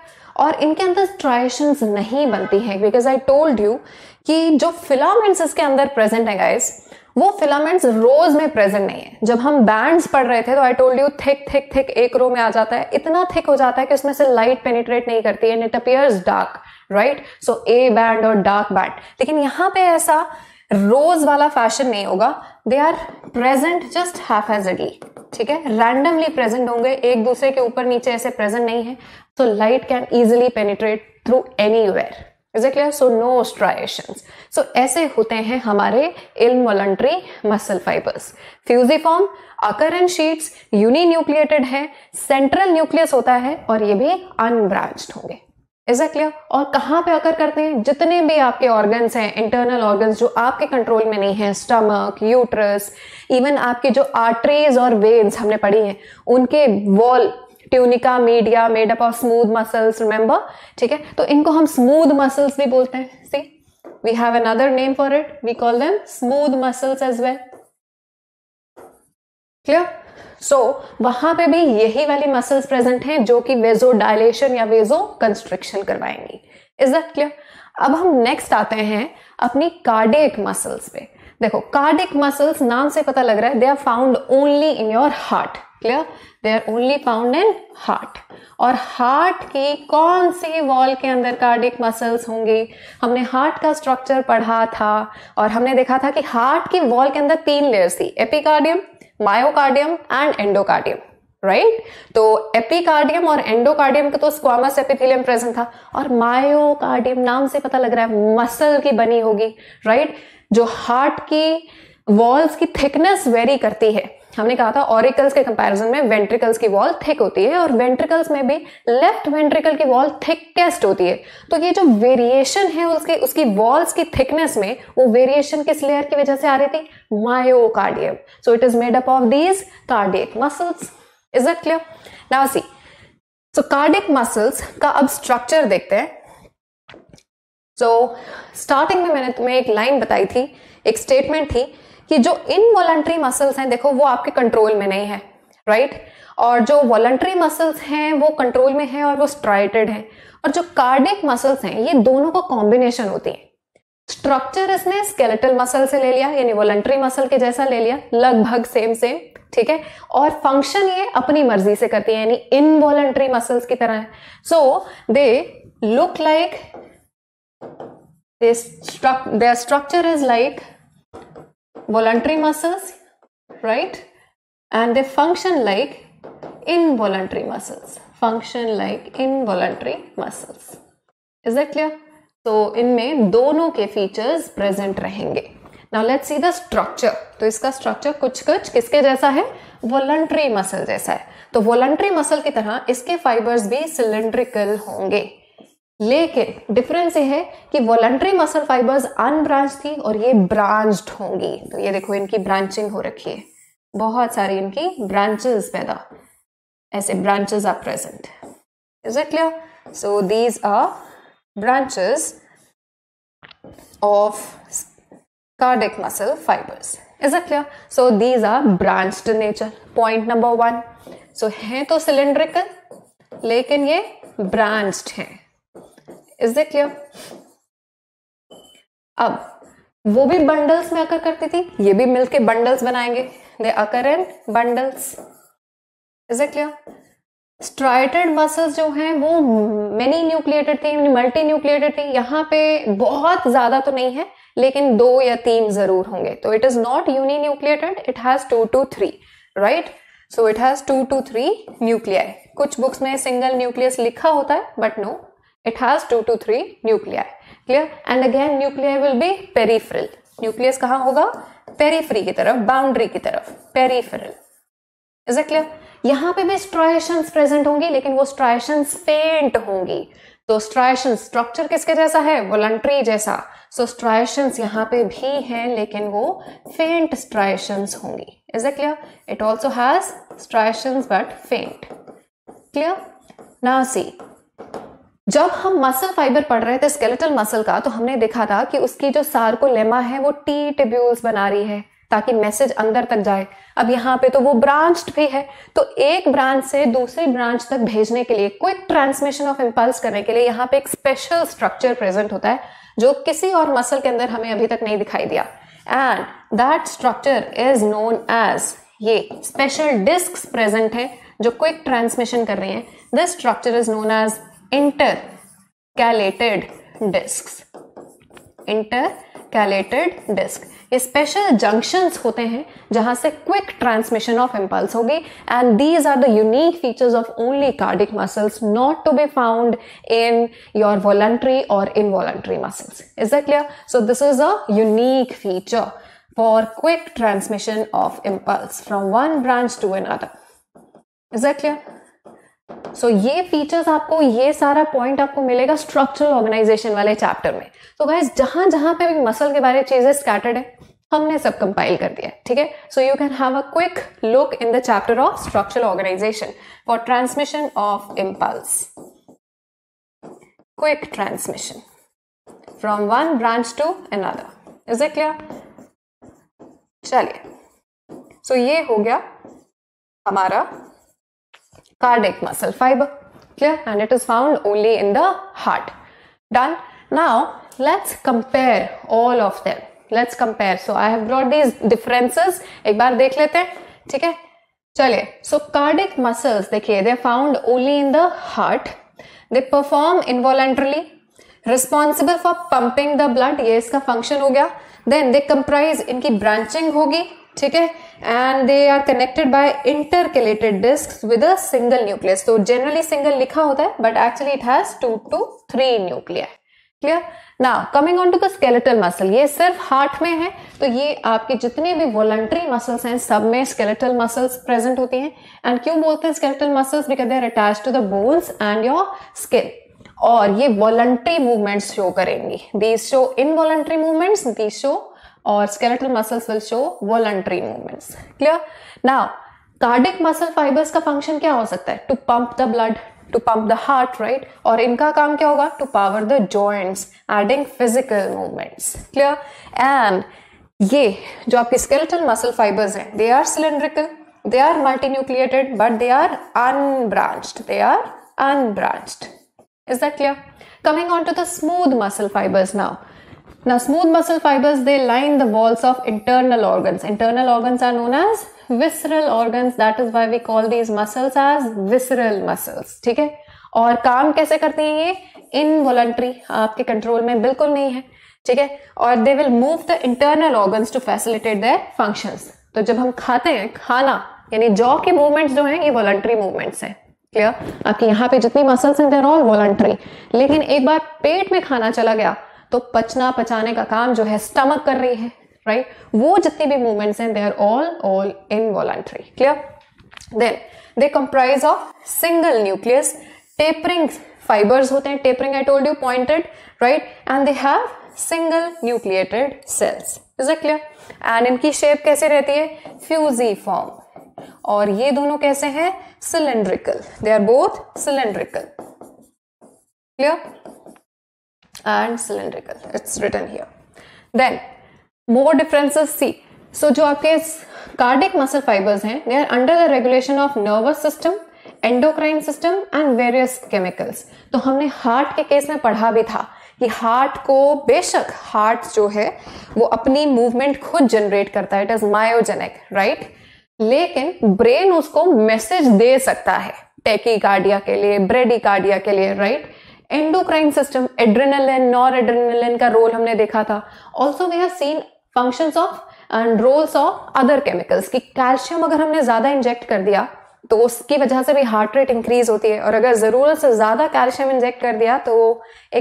और इनके अंदर ट्राइशंस नहीं बनती हैं बिकॉज आई टोल्ड यू कि जो फिलामेंट्स इसके अंदर प्रेजेंट है गाइस वो फिलामेंट्स रोज में प्रेजेंट नहीं है जब हम बैंड्स पढ़ रहे थे तो I told you thick thick thick एक रो में आ जाता है इतना थिक हो जाता है कि उसमें से लाइट पेनिट्रेट नहीं करती and it appears dark right so a band और डार्क बैंड लेकिन यहां पे ऐसा रोज वाला फैशन नहीं होगा they are present just haphazardly ठीक है रैंडमली प्रेजेंट होंगे एक दूसरे के ऊपर नीचे ऐसे प्रेजेंट नहीं है so light can easily penetrate through anywhere is it clear so no striation so ऐसे होते हैं हमारे involuntary muscle fibres fusiform occur and sheets uninucleated है सेंट्रल न्यूक्लियस होता है और ये भी अनब्रांच होंगे इज इट क्लियर और कहाँ पे अकर करते हैं जितने भी आपके ऑर्गन्स हैं इंटरनल ऑर्गन्स जो आपके कंट्रोल में नहीं है स्टमक यूट्रस इवन आपके जो आर्टरीज और वेन्स हमने पढ़ी हैं उनके wall tunica media made up of smooth muscles remember ठीक है तो इनको हम स्मूथ मसल्स भी बोलते हैं see we have another name for it we call them smooth muscles as well clear so वहां पे भी यही वाली मसल्स प्रेजेंट हैं जो कि वेजो डायलेशन या वेजो कंस्ट्रिक्शन करवाएंगी इज दैट क्लियर अब हम नेक्स्ट आते हैं अपनी कार्डियक मसल्स पे देखो कार्डिक मसल्स नाम से पता लग रहा है they are found only in your heart clear they are only found in heart और हार्ट की कौन सी वॉल के अंदर कार्डिक मसल्स होंगे हमने हार्ट का स्ट्रक्चर पढ़ा था और हमने देखा था कि हार्ट की वॉल के अंदर तीन लेयर्स थी epicardium myocardium and endocardium right right? तो एपिकार्डियम और एंडोकार्डियम का तो स्क्वामस एपिथेलियम प्रेजेंट था और मायोकार्डियम नाम से पता लग रहा है मसल की बनी होगी राइट right? जो हार्ट की वॉल्स की थिकनेस वेरी करती है हमने कहा था ऑरिकल्स के कंपैरिजन में वेंट्रिकल्स की वॉल थिक होती है और वेंट्रिकल्स में भी लेफ्ट वेंट्रिकल की वॉल थिकेस्ट होती है तो ये जो वेरिएशन है उसके उसकी वॉल्स की थिकनेस में वो वेरिएशन किस लेयर की वजह से आ रही थी myocardium so it is made up of these cardiac muscles is it clear now see so cardiac muscles का अब स्ट्रक्चर देखते हैं सो so, स्टार्टिंग में मैंने तुम्हें एक लाइन बताई थी एक स्टेटमेंट थी कि जो इनवॉलेंट्री मसल्स हैं देखो वो आपके कंट्रोल में नहीं है राइट right? और जो वॉलंट्री मसल्स हैं वो कंट्रोल में है और वो स्ट्राइटेड है और जो कार्डिक मसल्स हैं ये दोनों का कॉम्बिनेशन होती है स्ट्रक्चर इसने स्केलेटल मसल से ले लिया यानी वॉलंट्री मसल के जैसा ले लिया लगभग सेम सेम ठीक है और फंक्शन ये अपनी मर्जी से करती है यानी इनवॉलंट्री मसल्स की तरह है so they look like they struck their structure is like voluntary muscles, right? And they function like involuntary muscles. Function like involuntary muscles. Is that clear? so in इनमें dono ke features present rahenge now let's see the structure to iska structure kuch kuch kiske jaisa hai voluntary muscle jaisa hai तो voluntary muscle की तरह इसके fibres भी cylindrical होंगे लेकिन difference ये है कि वॉलंट्री मसल फाइबर्स अनब्रांच थी और ये ब्रांच्ड होंगी तो ये देखो इनकी ब्रांचिंग हो रखी है बहुत सारी इनकी ब्रांचेस पैदा ऐसे branches are present is it clear so these are branches of cardiac muscle fibres is it clear so these are branched nature point number one so हैं तो सिलेंड्रिकल लेकिन ये ब्रांच्ड हैं. इज दैट क्लियर अब वो भी bundles में अकर करती थी ये भी मिलके बंडल्स बनाएंगे they occur and bundles is it clear striated muscles जो हैं वो मेनी न्यूक्लिएटेड थी मल्टी न्यूक्लिएटेड थी यहाँ पे बहुत ज्यादा तो नहीं है लेकिन दो या तीन जरूर होंगे तो it is not uninucleated it has two to three right so it has two to three nuclear कुछ बुक्स में सिंगल न्यूक्लियस लिखा होता है but no It has two to three nuclei. Clear? And again nuclei will be peripheral. Nucleus कहाँ होगा periphery की तरफ boundary की तरफ पेरीफेरल इज इट क्लियर यहां पे भी स्ट्राइशंस प्रेजेंट होंगी लेकिन वो स्ट्राइशंस फेंट होंगी तो स्ट्राइशन स्ट्रक्चर किसके जैसा है वॉलंट्री जैसा सो so, स्ट्राइशंस यहां पे भी हैं लेकिन वो फेंट स्ट्राइशंस होंगी is it clear it also has striations but faint clear now see जब हम मसल फाइबर पढ़ रहे थे स्केलेटल मसल का तो हमने देखा था कि उसकी जो सार को लेमा है वो टी टिब्यूल्स बना रही है ताकि मैसेज अंदर तक जाए अब यहाँ पे तो वो ब्रांच भी है तो एक ब्रांच से दूसरी ब्रांच तक भेजने के लिए क्विक ट्रांसमिशन ऑफ इम्पल्स करने के लिए यहाँ पे एक स्पेशल स्ट्रक्चर प्रेजेंट होता है जो किसी और मसल के अंदर हमें अभी तक नहीं दिखाई दिया and that structure is known as ये स्पेशल डिस्क प्रेजेंट है जो क्विक ट्रांसमिशन कर रही है this structure is known as intercalated discs intercalated disc ये special junctions होते हैं जहां से quick transmission of impulse होगी and these are the unique features of only cardiac muscles not to be found in your voluntary or involuntary muscles is that clear so this is a unique feature for quick transmission of impulse from one branch to another is that clear so so, ये features आपको ये सारा point आपको मिलेगा structural organisation वाले chapter में तो guys जहां जहां पे भी मसल के बारे में चीजें स्कैटर्ड है हमने सब कंपाइल कर दिया ठीक है so you can have a quick look in the chapter of structural organisation for transmission of impulse quick transmission from one branch to another is it clear चलिए सो ये हो गया हमारा cardiac muscle fiber. Clear? And it is found only in the heart. Done. Now, let's compare all of them. Let's compare. So, I have brought these differences. एक बार देख लेते हैं ठीक है चलिए सो कार्डिक मसल्स देखिए they found only in the heart they perform involuntarily responsible for pumping the blood ये इसका फंक्शन हो गया देन दे कंप्राइज इनकी ब्रांचिंग होगी ठीक है and they are connected by intercalated disc with a single nucleus तो जनरली सिंगल लिखा होता है but actually it has two to three nuclear clear ना coming on to the skeletal muscle ये सिर्फ हार्ट में है तो ये आपके जितने भी वॉलंटरी मसल्स हैं सब में स्केलेटल मसल्स प्रेजेंट होती हैं एंड क्यों बोलते हैं skeletal muscles because they are attach to the bones and your skin और ये वॉलंटरी मूवमेंट्स शो करेंगी the show in voluntary movements these show और skeletal muscles will show voluntary movements clear Now, cardiac muscle fibres का function क्या हो सकता है to pump the blood to pump the heart right और इनका काम क्या होगा to power the joints aiding physical movements clear and ये जो आपके स्केलेटल मसल फाइबर्स हैं they are cylindrical they are multinucleated but they are unbranched they are unbranched is that clear coming on to the smooth muscle fibres now Now smooth muscle fibers, they line the walls of internal organs. Internal organs are known as visceral organs. That is why we call these muscles as visceral muscles. ठीक है और काम कैसे करते हैं ये involuntary आपके control में बिल्कुल नहीं है ठीक है और they will move the internal organs to facilitate their functions तो जब हम खाते हैं खाना यानी जॉ के मूवमेंट्स जो हैं ये वॉलंट्री मूवमेंट्स हैं क्लियर आपके यहाँ पे जितनी मसल्स हैं देर ऑल वॉलंट्री लेकिन एक बार पेट में खाना चला गया तो पचना पचाने का काम जो है स्टमक कर रही है राइट right? वो जितने भी मूवमेंट्स हैं they are all all in voluntary clear then they comprise of single nucleus tapering fibres होते हैं tapering I told you pointed right and they have single nucleated cells is it clear and इनकी shape कैसे रहती है Fuji form और ये दोनों कैसे हैं cylindrical they are both cylindrical clear and cylindrical it's return here then more differences see so जो आपके कार्डिक मसल फाइबर्स हैं they are under the regulation of nervous system endocrine system and various chemicals तो हमने heart के case में पढ़ा भी था कि हार्ट को बेशक हार्ट जो है वो अपनी मूवमेंट खुद जनरेट करता है इट इज मायोजेनिक राइट लेकिन ब्रेन उसको मैसेज दे सकता है टेकी कार्डिया के लिए ब्रेडी कार्डिया के लिए right right? Endocrine system adrenaline nor adrenaline का रोल हमने देखा था also we have seen functions of and roles of other chemicals कि कैल्शियम अगर हमने ज़्यादा इंजेक्ट कर दिया तो उसकी वजह से भी हार्ट रेट इंक्रीज होती है और अगर ज़रूरत से ज़्यादा कैल्शियम इंजेक्ट कर दिया तो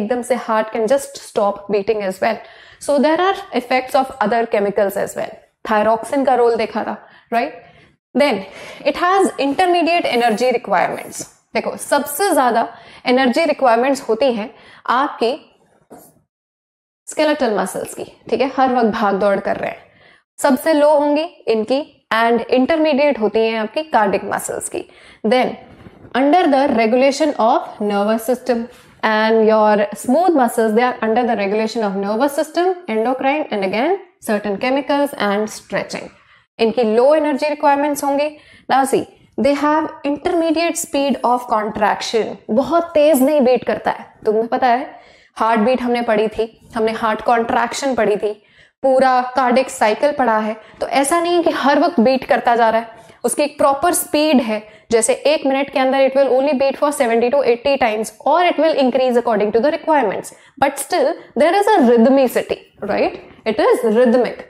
एकदम से heart can just stop beating as well so there are effects of other chemicals as well thyroxine का रोल देखा था right then it has intermediate energy requirements देखो सबसे ज्यादा एनर्जी रिक्वायरमेंट्स होती हैं आपकी स्केलेटल मसल्स की ठीक है हर वक्त भाग दौड़ कर रहे हैं सबसे लो होंगी इनकी एंड इंटरमीडिएट होती हैं आपकी कार्डिक मसल्स की then under the regulation of nervous system and your smooth muscles they are under the regulation of nervous system endocrine and again certain chemicals and stretching इनकी लो एनर्जी रिक्वायरमेंट्स होंगी नासी they have intermediate speed of contraction बहुत तेज नहीं beat करता है तुम्हें पता है हार्ट बीट हमने पढ़ी थी हमने हार्ट कॉन्ट्रैक्शन पढ़ी थी पूरा कार्डिक साइकिल पढ़ा है तो ऐसा नहीं है कि हर वक्त बीट करता जा रहा है उसकी एक प्रॉपर स्पीड है जैसे एक मिनट के अंदर it will only beat for 70 to 80 times और it will increase according to the requirements but still there is a rhythmicity right it is rhythmic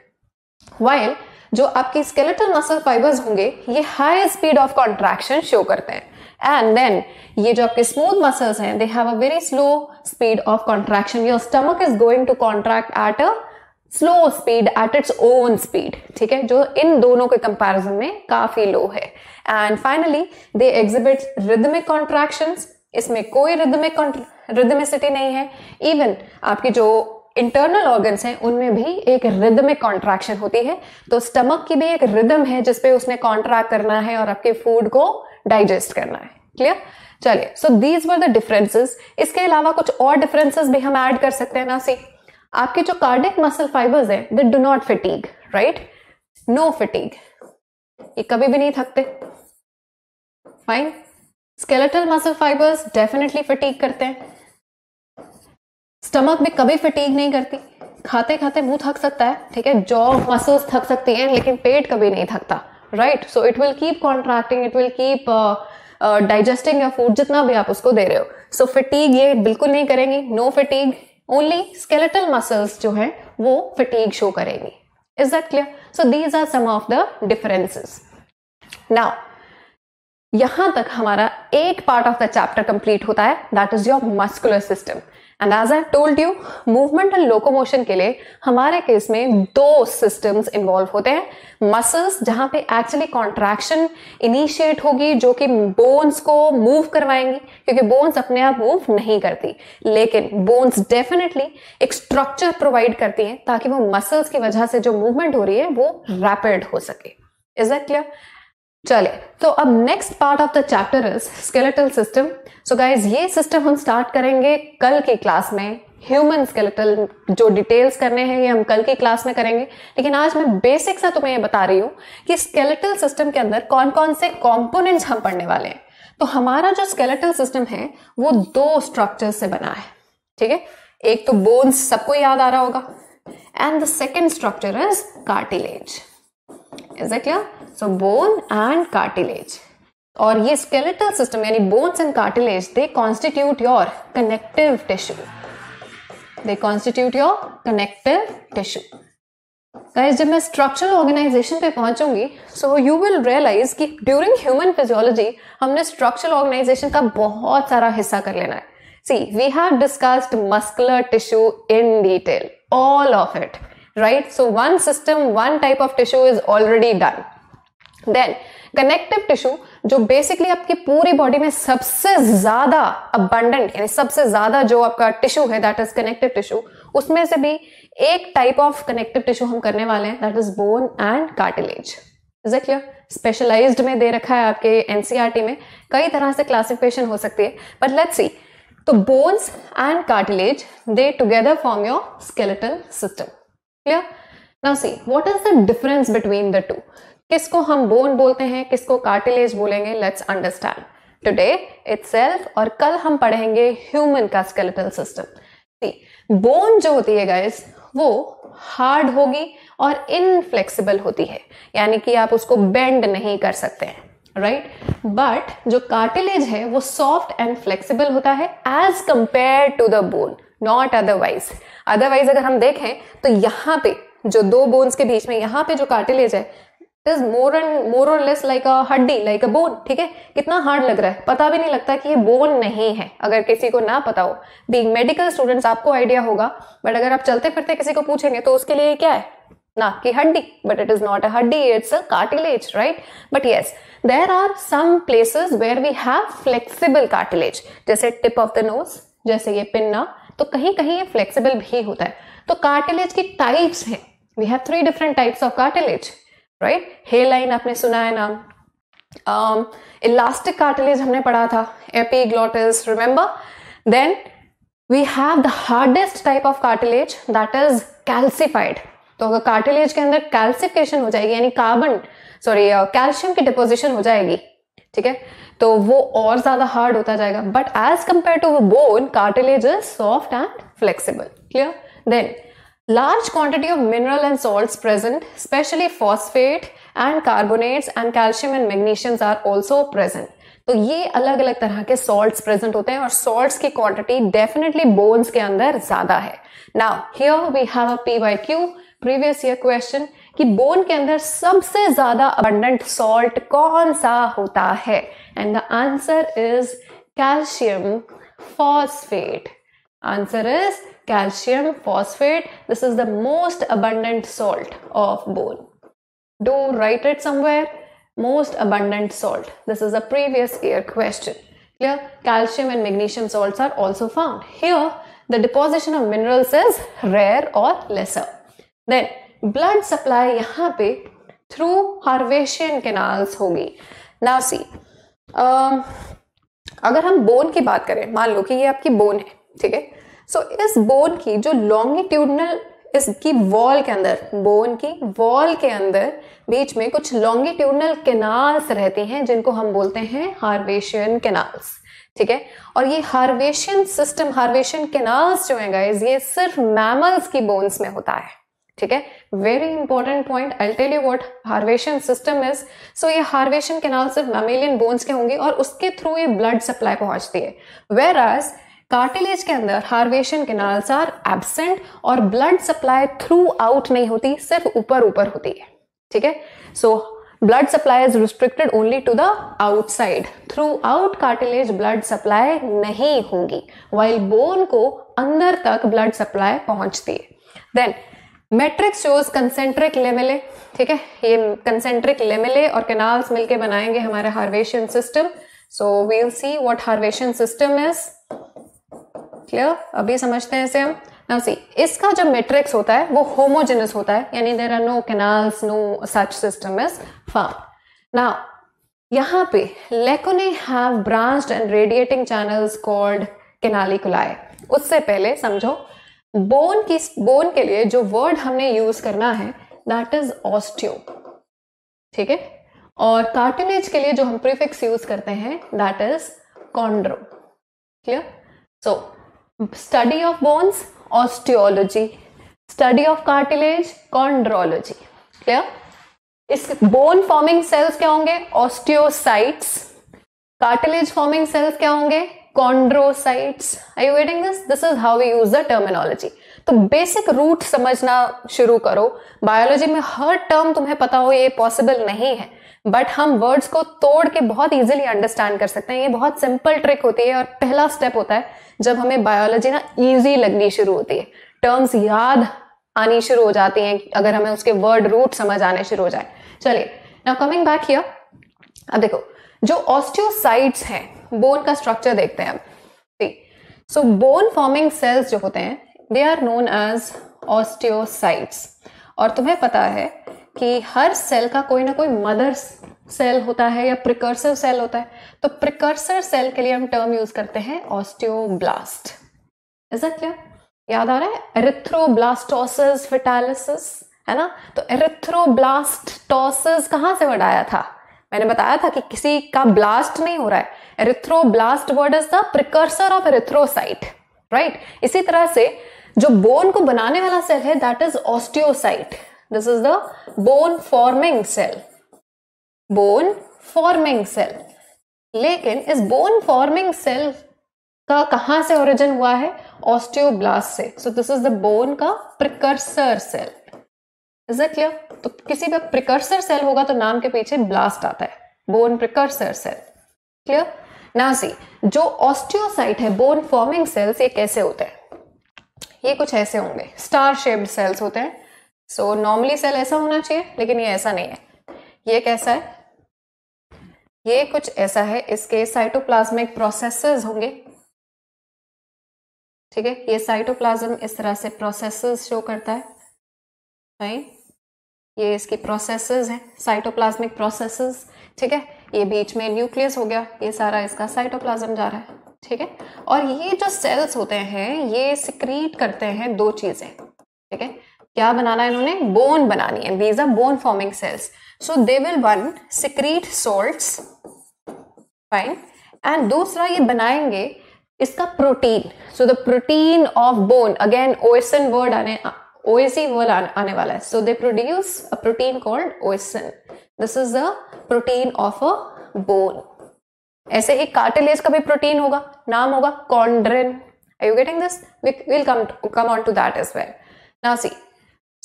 while जो आपके स्केलेटल मसल फाइबर्स होंगे ये high speed of contraction show करते हैं and then ये जो आपके स्मूथ मसल्स हैं they have a very slow speed of contraction your stomach is going to contract at a slow speed at its own speed ठीक है जो इन दोनों के कंपेरिजन में काफी लो है and finally they exhibit rhythmic contraction इसमें कोई रिदमिक रिदमिसिटी नहीं है इवन आपके जो इंटरनल ऑर्गन्स हैं उनमें भी एक रिदमिक कॉन्ट्रैक्शन होती है तो स्टमक की भी एक रिदम है जिसपे उसने कॉन्ट्रैक्ट करना है और आपके फूड को डाइजेस्ट करना है क्लियर चलिए so these were the differences इसके अलावा कुछ और डिफरेंसेस भी हम ऐड कर सकते हैं ना सी आपके जो कार्डिक मसल फाइबर्स हैं they do not fatigue right no fatigue ये कभी भी नहीं थकते fine skeletal muscle fibres definitely fatigue करते हैं स्टमक भी कभी फटीक नहीं करती खाते खाते मुंह थक सकता है ठीक है जॉ मसल्स थक सकती हैं लेकिन पेट कभी नहीं थकता right so it will keep contracting it will keep digesting या फूड जितना भी आप उसको दे रहे हो सो so, फटीग ये बिल्कुल नहीं करेंगी no fatigue only skeletal muscles जो है वो फटीग शो करेंगी is that clear so these are some of the differences now यहां तक हमारा एक part of the chapter complete होता है that is your muscular system and as I told you movement and locomotion के लिए हमारे केस में दो सिस्टम्स इन्वॉल्व होते हैं मसल्स जहां पे एक्चुअली कॉन्ट्रैक्शन इनिशिएट होगी जो कि बोन्स को मूव करवाएंगी क्योंकि बोन्स अपने आप मूव नहीं करती लेकिन बोन्स डेफिनेटली एक स्ट्रक्चर प्रोवाइड करती हैं ताकि वो मसल्स की वजह से जो मूवमेंट हो रही है वो रैपिड हो सके इज दैट क्लियर चले तो अब next part of the chapter is skeletal system so guys ये सिस्टम हम स्टार्ट करेंगे कल की क्लास में ह्यूमन स्केलेटल जो डिटेल्स करने हैं ये हम कल की क्लास में करेंगे लेकिन आज मैं बेसिक सा तुम्हें ये बता रही हूँ कि स्केलेटल सिस्टम के अंदर कौन कौन से कॉम्पोनेंट्स हम पढ़ने वाले हैं तो हमारा जो स्केलेटल सिस्टम है वो दो स्ट्रक्चर से बना है ठीक है एक तो बोन्स सबको याद आ रहा होगा and the second structure is cartilage is clear so bone and cartilage और ये स्केलेटल सिस्टम यानी bones and cartilage they constitute your connective tissue they constitute your connective tissue guys जब मैं स्ट्रक्चरल ऑर्गेनाइजेशन पे पहुंचूंगी सो यू विल रियलाइज कि during human physiology हमने structural organisation का बहुत सारा हिस्सा कर लेना है see we have discussed muscular tissue in detail all of it right so one system one type of tissue is already done then connective tissue जो बेसिकली आपकी पूरी बॉडी में सबसे ज्यादा अबंडेंट यानी सबसे ज्यादा जो आपका टिश्यू है दैट इज कनेक्टिव टिश्यू उसमें से भी एक टाइप ऑफ कनेक्टिव टिश्यू हम करने वाले हैं that is bone and cartilage is clear specialise में दे रखा है आपके एनसीआरटी e में कई तरह से क्लासिफिकेशन हो सकती है बट लेट्स सी तो bones and cartilage they together form your skeletal system clear now see what is the difference between the two किसको हम बोन बोलते हैं किसको कार्टिलेज बोलेंगे लेट्स अंडरस्टैंड टुडे इटसेल्फ और कल हम पढ़ेंगे ह्यूमन का स्केलेटल सिस्टम बोन जो होती है गाइस वो हार्ड होगी और इनफ्लेक्सिबल होती है यानी कि आप उसको बेंड नहीं कर सकते हैं राइट right? बट जो कार्टिलेज है वो सॉफ्ट एंड फ्लेक्सिबल होता है as compare to the bone not otherwise otherwise अगर हम देखें तो यहां पे जो दो बोन्स के बीच में यहां पे जो कार्टिलेज है it is more and more और लेस लाइक अ हड्डी लाइक अ बोन ठीक है कितना हार्ड लग रहा है पता भी नहीं लगता कि ये बोन नहीं है अगर किसी को ना पता हो बींग मेडिकल स्टूडेंट्स आपको आइडिया होगा बट अगर आप चलते फिरते किसी को पूछेंगे तो उसके लिए क्या है ना कि हड्डी but it is not a हड्डी it's a cartilage right but yes there are some places where we have flexible cartilage जैसे टिप ऑफ द नोज जैसे ये पिन्ना तो कहीं कहीं ये फ्लेक्सिबल भी होता है तो कार्टिलेज की टाइप्स हैं we have three different types of cartilage right hyaline आपने सुना है नाम इलास्टिक um, कार्टिलेज हमने पढ़ा था epiglottis remember then we have the hardest type of cartilage that is calcified तो अगर कार्टिलेज के अंदर कैल्सिफिकेशन हो जाएगी यानी कार्बन सॉरी कैल्शियम की डिपोजिशन हो जाएगी ठीक है तो वो और ज्यादा हार्ड होता जाएगा but as compare to bone cartilage is soft and flexible clear then Large quantity of mineral and salts present, especially phosphate and carbonates and calcium and magnesiums are also present. तो ये अलग अलग तरह के salts present होते हैं और salts की क्वांटिटी डेफिनेटली बोन्स के अंदर ज्यादा है now here we have a P Y Q previous year question कि बोन के अंदर सबसे ज्यादा अबंडेंट सॉल्ट कौन सा होता है and the answer is calcium phosphate answer is calcium phosphate. This is the most abundant salt of bone. Do write it somewhere. Most abundant salt. This is a previous year question. Clear? Calcium and magnesium salts are also found. Here, the deposition of minerals is rare or lesser. Then, blood supply yahan pe through harvesian canals hogi. Now see, um, अगर हम bone की बात करें मान लो कि ये आपकी bone है ठीक है सो so, इस बोन की जो लॉन्गिट्यूडनल इसकी वॉल के अंदर बोन की वॉल के अंदर बीच में कुछ लॉन्गिट्यूडनल केनाल्स रहती हैं जिनको हम बोलते हैं हार्वेशियन केनाल्स ठीक है और ये हार्वेशियन सिस्टम हार्वेशियन केनाल्स जो है गाइज ये सिर्फ मैमल्स की बोन्स में होता है ठीक है very important point I tell you what Haversian system is so ये हार्वेशन केनाल सिर्फ मेमेलियन बोन्स के होंगे और उसके थ्रू ये ब्लड सप्लाई पहुंचती है वेर एज कार्टिलेज के अंदर हार्वेशन के नालसार एबसेंट और ब्लड सप्लाई थ्रू आउट नहीं होती सिर्फ ऊपर ऊपर होती है ठीक है so blood supply is restricted only to the outside throughout cartilage blood supply नहीं होगी वाइल बोन को अंदर तक ब्लड सप्लाई पहुंचती है then matrix shows concentric lamellae ठीक है ये कंसेंट्रिक लेमेले और केनाल्स मिलके बनाएंगे हमारे Haversian system so we'll see what Haversian system is clear अभी समझते हैं इसे हम नाउ सी इसका जो मैट्रिक्स होता है वो होमोजेनस होता है यानी there are no canals no such system is found now यहाँ पे lacunae have branched and radiating channels called canaliculi उससे पहले समझो बोन की बोन के लिए जो वर्ड हमने यूज करना है दैट इज ऑस्टियो ठीक है और कार्टिलेज के लिए जो हम प्रीफिक्स यूज करते हैं that is chondro clear so study of bones osteology study of cartilage chondrology clear इस बोन फॉर्मिंग सेल्स क्या होंगे ऑस्टियोसाइट्स कार्टिलेज फॉर्मिंग सेल्स क्या होंगे chondrocytes I you waiting this this is how we use the terminology तो basic root समझना शुरू करो biology में हर टर्म तुम्हें पता हो ये पॉसिबल नहीं है बट हम वर्ड्स को तोड़ के बहुत इजीली अंडरस्टैंड कर सकते हैं ये बहुत सिंपल ट्रिक होती है और पहला स्टेप होता है जब हमें बायोलॉजी ना ईजी लगनी शुरू होती है टर्म्स याद आनी शुरू हो जाती हैं अगर हमें उसके वर्ड रूट समझ आने शुरू हो जाए चलिए नाउ कमिंग बैक हियर अब देखो जो ऑस्टियोसाइट्स हैं बोन का स्ट्रक्चर देखते हैं हम सो बोन फॉर्मिंग सेल्स जो होते हैं they are known as osteocytes और तुम्हें पता है कि हर सेल का कोई ना कोई मदर सेल होता है या प्रिकर्सर सेल होता है तो प्रिकर्सर सेल के लिए हम टर्म यूज करते हैं ऑस्टियोब्लास्ट इज क्लियर याद आ रहा है एरिथ्रोब्लास्टोसिस फिटालिसिस है ना तो एरिथ्रोब्लास्टोसिस कहां से वर्ड आया था मैंने बताया था कि किसी का ब्लास्ट नहीं हो रहा है erythroblast word is the precursor of erythrocyte right इसी तरह से जो बोन को बनाने वाला सेल है that is osteocyte This is the bone forming cell Bone forming cell. लेकिन इस बोन फॉर्मिंग सेल का कहाँ से ओरिजिन हुआ है ऑस्टियोब्लास्ट से so this is the bone का precursor cell is that clear तो किसी का प्रिकर्सर सेल होगा तो नाम के पीछे ब्लास्ट आता है बोन प्रिकर्सर सेल क्लियर नासी जो ऑस्टियोसाइट है बोन फॉर्मिंग सेल्स ये कैसे होते हैं ये कुछ ऐसे होंगे स्टार शेप्ड सेल्स होते हैं सो नॉर्मली सेल ऐसा होना चाहिए लेकिन ये ऐसा नहीं है ये कैसा है ये कुछ ऐसा है इसके साइटोप्लाज्मिक प्रोसेसेस होंगे ठीक है ये साइटोप्लाज्म इस तरह से प्रोसेसेस शो करता है राइट ये इसकी प्रोसेसेस है साइटोप्लाज्मिक प्रोसेसेस ठीक है ये बीच में न्यूक्लियस हो गया ये सारा इसका साइटोप्लाज्म जा रहा है ठीक है और ये जो सेल्स होते हैं ये सिक्रीट करते हैं दो चीज़ें ठीक है क्या बनाना है इन्होंने बोन बनानी है these are bone forming cells so they will one secrete salt fine and दूसरा ये बनाएंगे इसका protein so the protein of bone again ossein word आने ओएसी वर्ड e आने वाला है so they produce a protein called ossein this is the protein of a bone ऐसे ही कार्टिलेज का भी प्रोटीन होगा नाम होगा chondrin are you getting this will come come on to that is well now see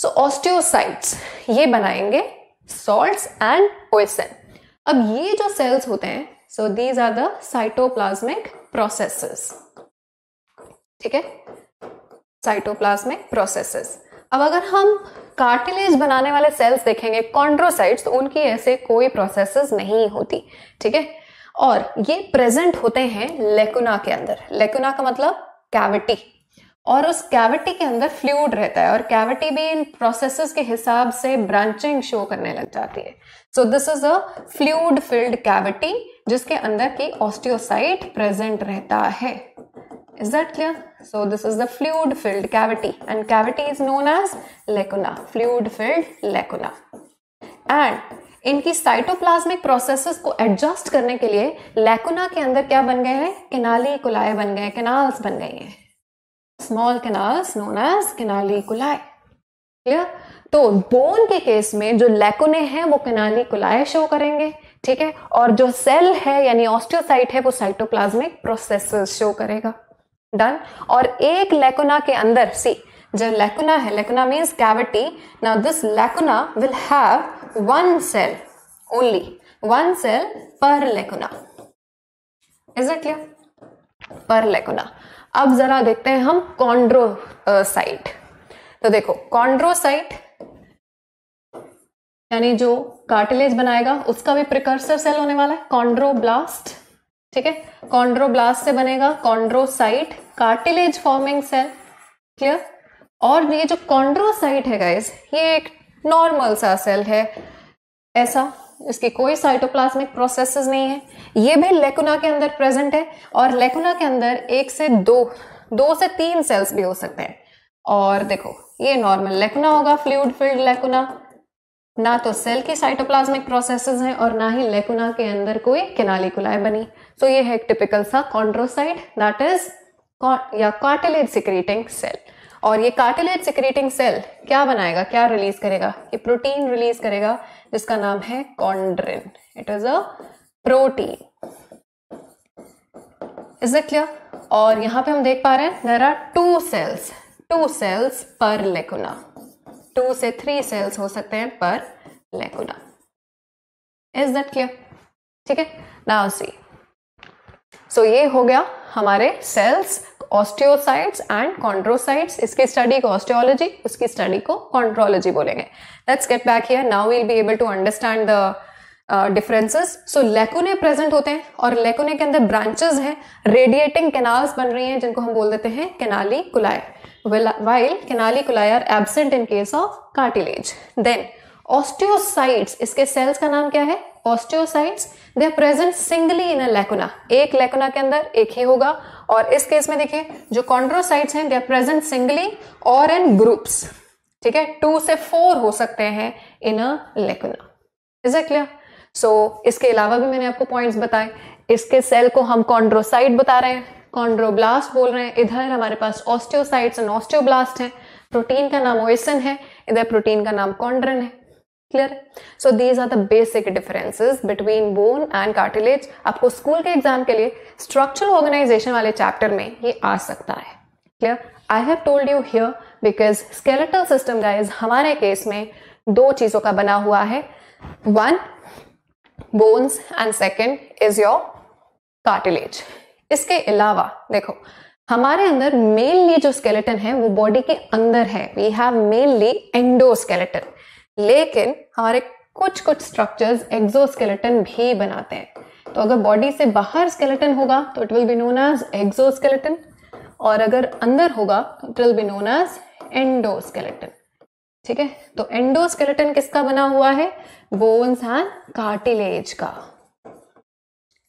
so osteocytes ये बनाएंगे salts and OSN अब ये जो सेल्स होते हैं so these are the cytoplasmic processes ठीक है साइटोप्लाज्मिक प्रोसेसेस अब अगर हम कार्टिलेज बनाने वाले सेल्स देखेंगे कॉन्ड्रोसाइट्स तो उनकी ऐसे कोई प्रोसेसेस नहीं होती ठीक है और ये प्रेजेंट होते हैं लेकुना के अंदर लेकुना का मतलब कैविटी और उस कैविटी के अंदर फ्लूड रहता है और कैविटी भी इन प्रोसेसेस के हिसाब से ब्रांचिंग शो करने लग जाती है so this is a fluid filled cavity जिसके अंदर की ऑस्टियोसाइट प्रेजेंट रहता है is that clear so this is the fluid filled cavity and cavity is known as lacuna fluid filled lacuna and इनकी साइटोप्लाज्मिक प्रोसेसेस को adjust करने के लिए लेकुना के अंदर क्या बन गए हैं किनाली कुलाए बन गए कैनाल्स बन गई हैं small canals known as canaliculi. Clear तो बोन के केस में जो लैकोने हैं वो कनाली कुलाए शो करेंगे ठीक है और जो सेल है यानी ऑस्टियोसाइट है वो साइटोप्लाज्मिक प्रोसेस शो करेगा डन और एक लैकोना के अंदर सी जो लैकोना है lacuna means cavity now this lacuna will have one cell only one cell per lacuna is it clear पर लैकोना अब जरा देखते हैं हम कॉन्ड्रोसाइट तो देखो कॉन्ड्रोसाइट यानी जो कार्टिलेज बनाएगा उसका भी प्रिकर्सर सेल होने वाला है कॉन्ड्रोब्लास्ट ठीक है कॉन्ड्रोब्लास्ट से बनेगा chondrocyte cartilage forming cell clear और ये जो कॉन्ड्रोसाइट है गाइज ये एक नॉर्मल सा सेल है ऐसा इसके कोई साइटोप्लाज्मिक प्रोसेसेस नहीं है ये भी लेकुना के अंदर प्रेजेंट है और लेकुना के अंदर एक से दो दो से तीन सेल्स भी हो सकते हैं और देखो ये नॉर्मल लेकुना होगा फ्लूड फिल्ड लेकुना ना तो सेल की साइटोप्लाज्मिक प्रोसेसेस हैं और ना ही लेकुना के अंदर कोई किनालिकुलाय बनी सो so ये है एक टिपिकल सा कॉन्ड्रोसाइट दैट इज या कार्टिलेज सिक्रेटिंग सेल और ये कार्टिलेज सिक्रेटिंग सेल क्या बनाएगा क्या रिलीज करेगा ये प्रोटीन रिलीज करेगा जिसका नाम है chondrin it is a protein is it clear और यहां पे हम देख पा रहे हैं there are two cells two cells per lacuna two से थ्री सेल्स हो सकते हैं पर लेकुना इज दट क्लियर ठीक है नाउ सी सो ये हो गया हमारे सेल्स ऑस्टियोसाइट्स एंड कॉन्ड्रोसाइट्स इसकी स्टडी को ऑस्टियोलॉजी उसकी स्टडी को कॉन्ड्रोलॉजी बोलेंगे let's get back here now will be able to understand the differences so lacunae present होते हैं और लेकोने के अंदर ब्रांचेस हैं रेडिएटिंग कैनाल्स बन रही हैं जिनको हम बोल देते हैं canaliculi while canaliculi are absent in case of cartilage then osteocytes इसके सेल्स का नाम क्या है osteocytes they are present singly in a lacuna एक लेकोना के अंदर एक ही होगा और इस केस में देखिए जो कॉन्ड्रोसाइट्स हैं दे आर प्रेजेंट सिंगली और इन ग्रुप्स ठीक है टू से फोर हो सकते हैं इन अ लेकुना इज ए क्लियर सो इसके अलावा भी मैंने आपको पॉइंट्स बताए इसके सेल को हम कॉन्ड्रोसाइट बता रहे हैं कॉन्ड्रोब्लास्ट बोल रहे हैं इधर हमारे पास ऑस्टियोसाइट्स एंड ऑस्टियोब्लास्ट हैं प्रोटीन का नाम ओएसन है इधर प्रोटीन का नाम कॉन्ड्रन है क्लियर है so these are the basic differences between bone and cartilage आपको स्कूल के एग्जाम के लिए स्ट्रक्चरल ऑर्गेनाइजेशन वाले चैप्टर में ये आ सकता है clear I have told you here because skeletal system guys हमारे केस में दो चीजों का बना हुआ है one bones and second is your cartilage इसके अलावा देखो हमारे अंदर मेनली जो स्केलेटन है वो बॉडी के अंदर है वी हैव मेनली एंडोस्केलेटन लेकिन हमारे कुछ कुछ स्ट्रक्चर्स एक्सोस्केलेटन भी बनाते हैं तो अगर बॉडी से बाहर स्केलेटन होगा तो it will be known as exoskeleton और अगर अंदर होगा तो it will be known as endoskeleton ठीक है तो एंडोस्केलेटन किसका बना हुआ है बोन्स एंड कार्टिलेज का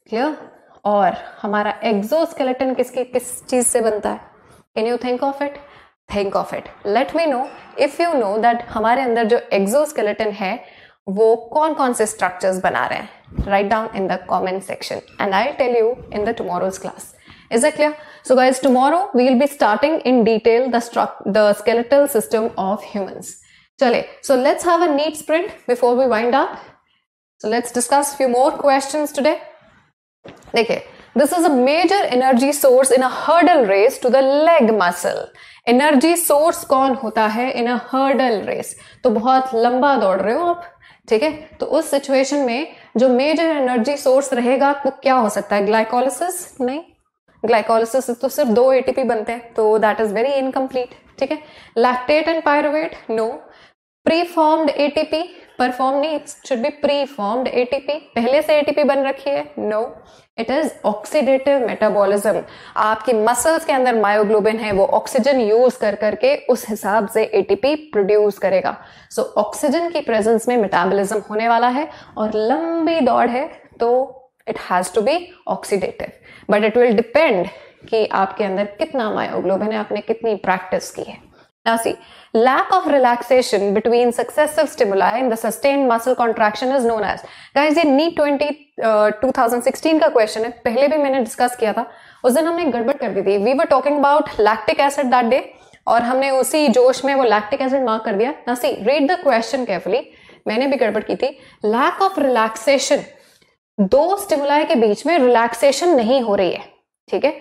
क्लियर और हमारा एक्सोस्केलेटन किसके किस चीज से बनता है can you think of it think of it let me know if you know that हमारे अंदर जो एग्जो स्केलेटन है वो कौन कौन से स्ट्रक्चर्स बना रहे हैं write down in the comment section and I tell you in the tomorrow's class is a clear so guys tomorrow we'll be starting in detail the skeletal system of humans चले so let's have a NEET sprint before we wind up so let's discuss few more question today देखिये this is a major energy source in a hurdle race to the leg muscle energy source कौन होता है इन a hurdle race तो बहुत लंबा दौड़ रहे हो आप ठीक है तो उस सिचुएशन में जो मेजर एनर्जी सोर्स रहेगा वो क्या हो सकता है ग्लाइकोलिसिस नहीं ग्लाइकोलिसिस तो सिर्फ दो एटीपी बनते हैं तो दैट इज वेरी इनकम्प्लीट ठीक है lactate and pyruvate no preformed ATP perform नहीं should be preformed ATP पहले से एटीपी बन रखी है no it is oxidative metabolism आपकी मसल्स के अंदर मायोग्लोबिन है वो ऑक्सीजन यूज कर करके उस हिसाब से एटीपी प्रोड्यूस करेगा सो so, ऑक्सीजन की प्रेजेंस में मेटाबॉलिज्म होने वाला है और लंबी दौड़ है तो it has to be oxidative but it will depend कि आपके अंदर कितना मायोग्लोबिन है आपने कितनी प्रैक्टिस की है नासी lack of relaxation between successive stimuli and the sustained muscle contraction is known as guys ये नीट ट्वेंटी टू का क्वेश्चन है पहले भी मैंने डिस्कस किया था उस दिन हमने गड़बड़ कर दी थी we were talking about lactic acid that day और हमने उसी जोश में वो लैक्टिक एसिड मार्क कर दिया ना see read the question carefully मैंने भी गड़बड़ की थी लैक ऑफ रिलैक्सेशन दो स्टिमुलाई के बीच में रिलैक्सेशन नहीं हो रही है ठीक है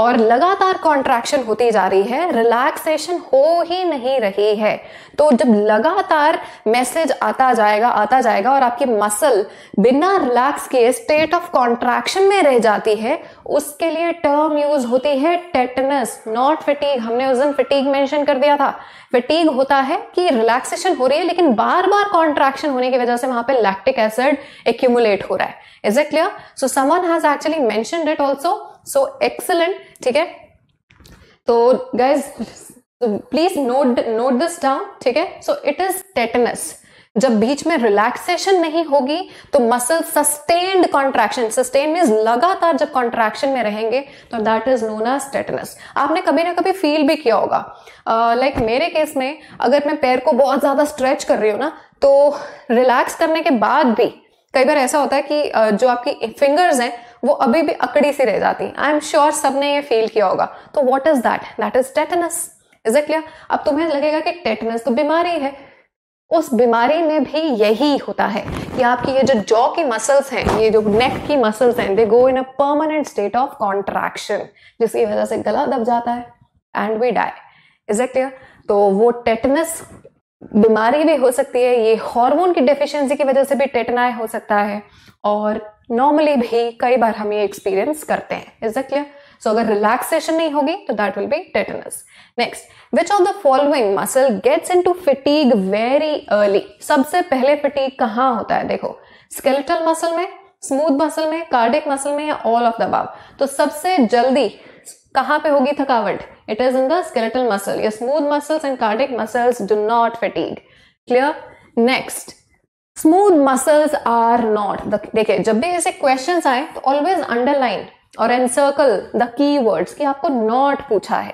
और लगातार कॉन्ट्रैक्शन होती जा रही है रिलैक्सेशन हो ही नहीं रही है तो जब लगातार मैसेज आता जाएगा आता जाएगा और आपकी मसल बिना रिलैक्स किए स्टेट ऑफ कॉन्ट्रैक्शन में रह जाती है उसके लिए टर्म यूज होती है टेटनस नॉट फिटीग हमने उस दिन फिटीग मेंशन कर दिया था फिटीग होता है कि रिलैक्सेशन हो रही है लेकिन बार बार कॉन्ट्रैक्शन होने की वजह से वहां पर लैक्टिक एसिड एक्यूमुलेट हो रहा है is it clear so Suman has actually mentioned it also so excellent ठीक है तो guys please note note this down ठीक है सो इट इज टेटनस जब बीच में रिलैक्सेशन नहीं होगी तो muscle sustained contraction sustain mean लगातार जब कॉन्ट्रैक्शन में रहेंगे तो that is known as tetanus आपने कभी ना कभी फील भी किया होगा लाइक uh, like मेरे केस में अगर मैं पैर को बहुत ज़्यादा स्ट्रेच कर रही हूं ना तो रिलैक्स करने के बाद भी कई बार ऐसा होता है कि जो आपकी फिंगर्स हैं वो अभी भी अकड़ी सी रह जाती है आई एम श्योर सब ने ये फील किया होगा तो what is that that is tetanus is it clear अब तुम्हें लगेगा कि टेटनस तो बीमारी है उस बीमारी में भी यही होता है कि आपकी ये जो जॉ की मसल्स हैं ये जो नेक की मसल्स हैं they go in a permanent state of contraction जिसकी वजह से गला दब जाता है and we die is it clear तो वो टेटनस बीमारी भी हो सकती है ये हार्मोन की डेफिशिएंसी की वजह से भी टेटनाई हो सकता है और नॉर्मली भी कई बार हम ये एक्सपीरियंस करते हैं इज द क्लियर सो अगर रिलैक्सेशन नहीं होगी तो that will be tetanus next which of the following muscle gets into fatigue very early सबसे पहले फिटीग कहाँ होता है देखो स्केलेटल मसल में स्मूथ मसल में कार्डिक मसल में या ऑल ऑफ द बाव तो सबसे जल्दी कहाँ पे होगी थकावट It is in the skeletal muscle. Your smooth muscles and cardiac muscles do not fatigue. Clear? Next. Smooth muscles are not देखिए जब भी ऐसे क्वेश्चन आए तो ऑलवेज अंडरलाइन और एनसर्कल द की वर्ड्स कि आपको नॉट पूछा है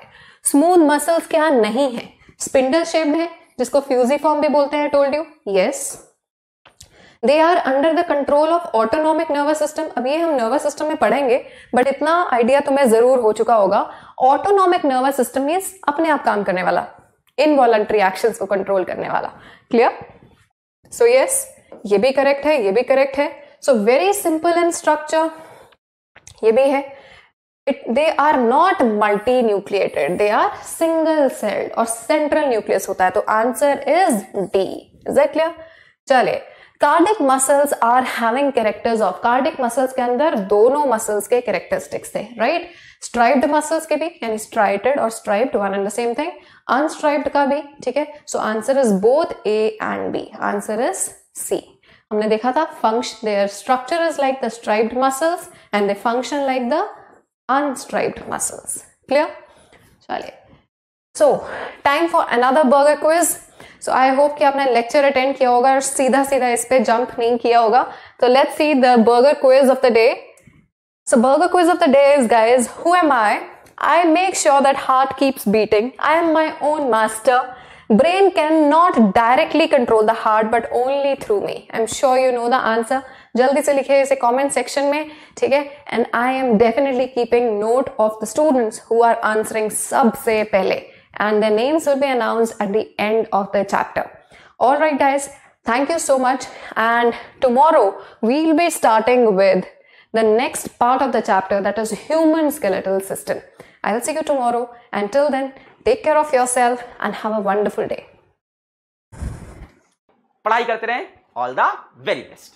स्मूथ मसल्स क्या नहीं है स्पिंडल शेप है जिसको फ्यूजीफॉर्म भी बोलते हैं told you yes they are under the control of autonomic nervous system अब ये हम नर्वस सिस्टम में पढ़ेंगे बट इतना आइडिया तुम्हें जरूर हो चुका होगा ऑटोनॉमिक नर्वस सिस्टम मीन्स अपने आप काम करने वाला इनवॉलंट्री एक्शन को कंट्रोल करने वाला क्लियर सो यस ये भी करेक्ट है ये भी करेक्ट है so very simple in structure ये भी है it they are not multinucleated they are single celled और सेंट्रल न्यूक्लियस होता है तो answer is D is clear चले cardiac muscles are having characters of cardiac muscles के अंदर दोनों मसल्स के कैरेक्टरिस्टिक्स थे राइट स्ट्राइप्ड मसल्स के भी यानी स्ट्राइटेड और striped one and the same thing unstriped का भी ठीक है so answer is both A and B answer is C हमने देखा था function their structure is like the striped muscles and they function like the unstriped muscles clear चलिए so time for another burger quiz so I hope कि आपने lecture attend किया होगा और सीधा सीधा इस पर जंप नहीं किया होगा तो let's see the burger quiz of the day so burger quiz of the day is guys who am I sure that heart keeps beating I am my own master brain can not directly control the heart but only through me I am sure you know the answer जल्दी से लिखे इसे comment section में ठीक है and I am definitely keeping note of the students who are answering सबसे पहले and their names will be announced at the end of the chapter. All right, guys. Thank you so much. And tomorrow we'll be starting with the next part of the chapter that is human skeletal system. I'll see you tomorrow. Until then, take care of yourself and have a wonderful day. All पढ़ाई करते रहें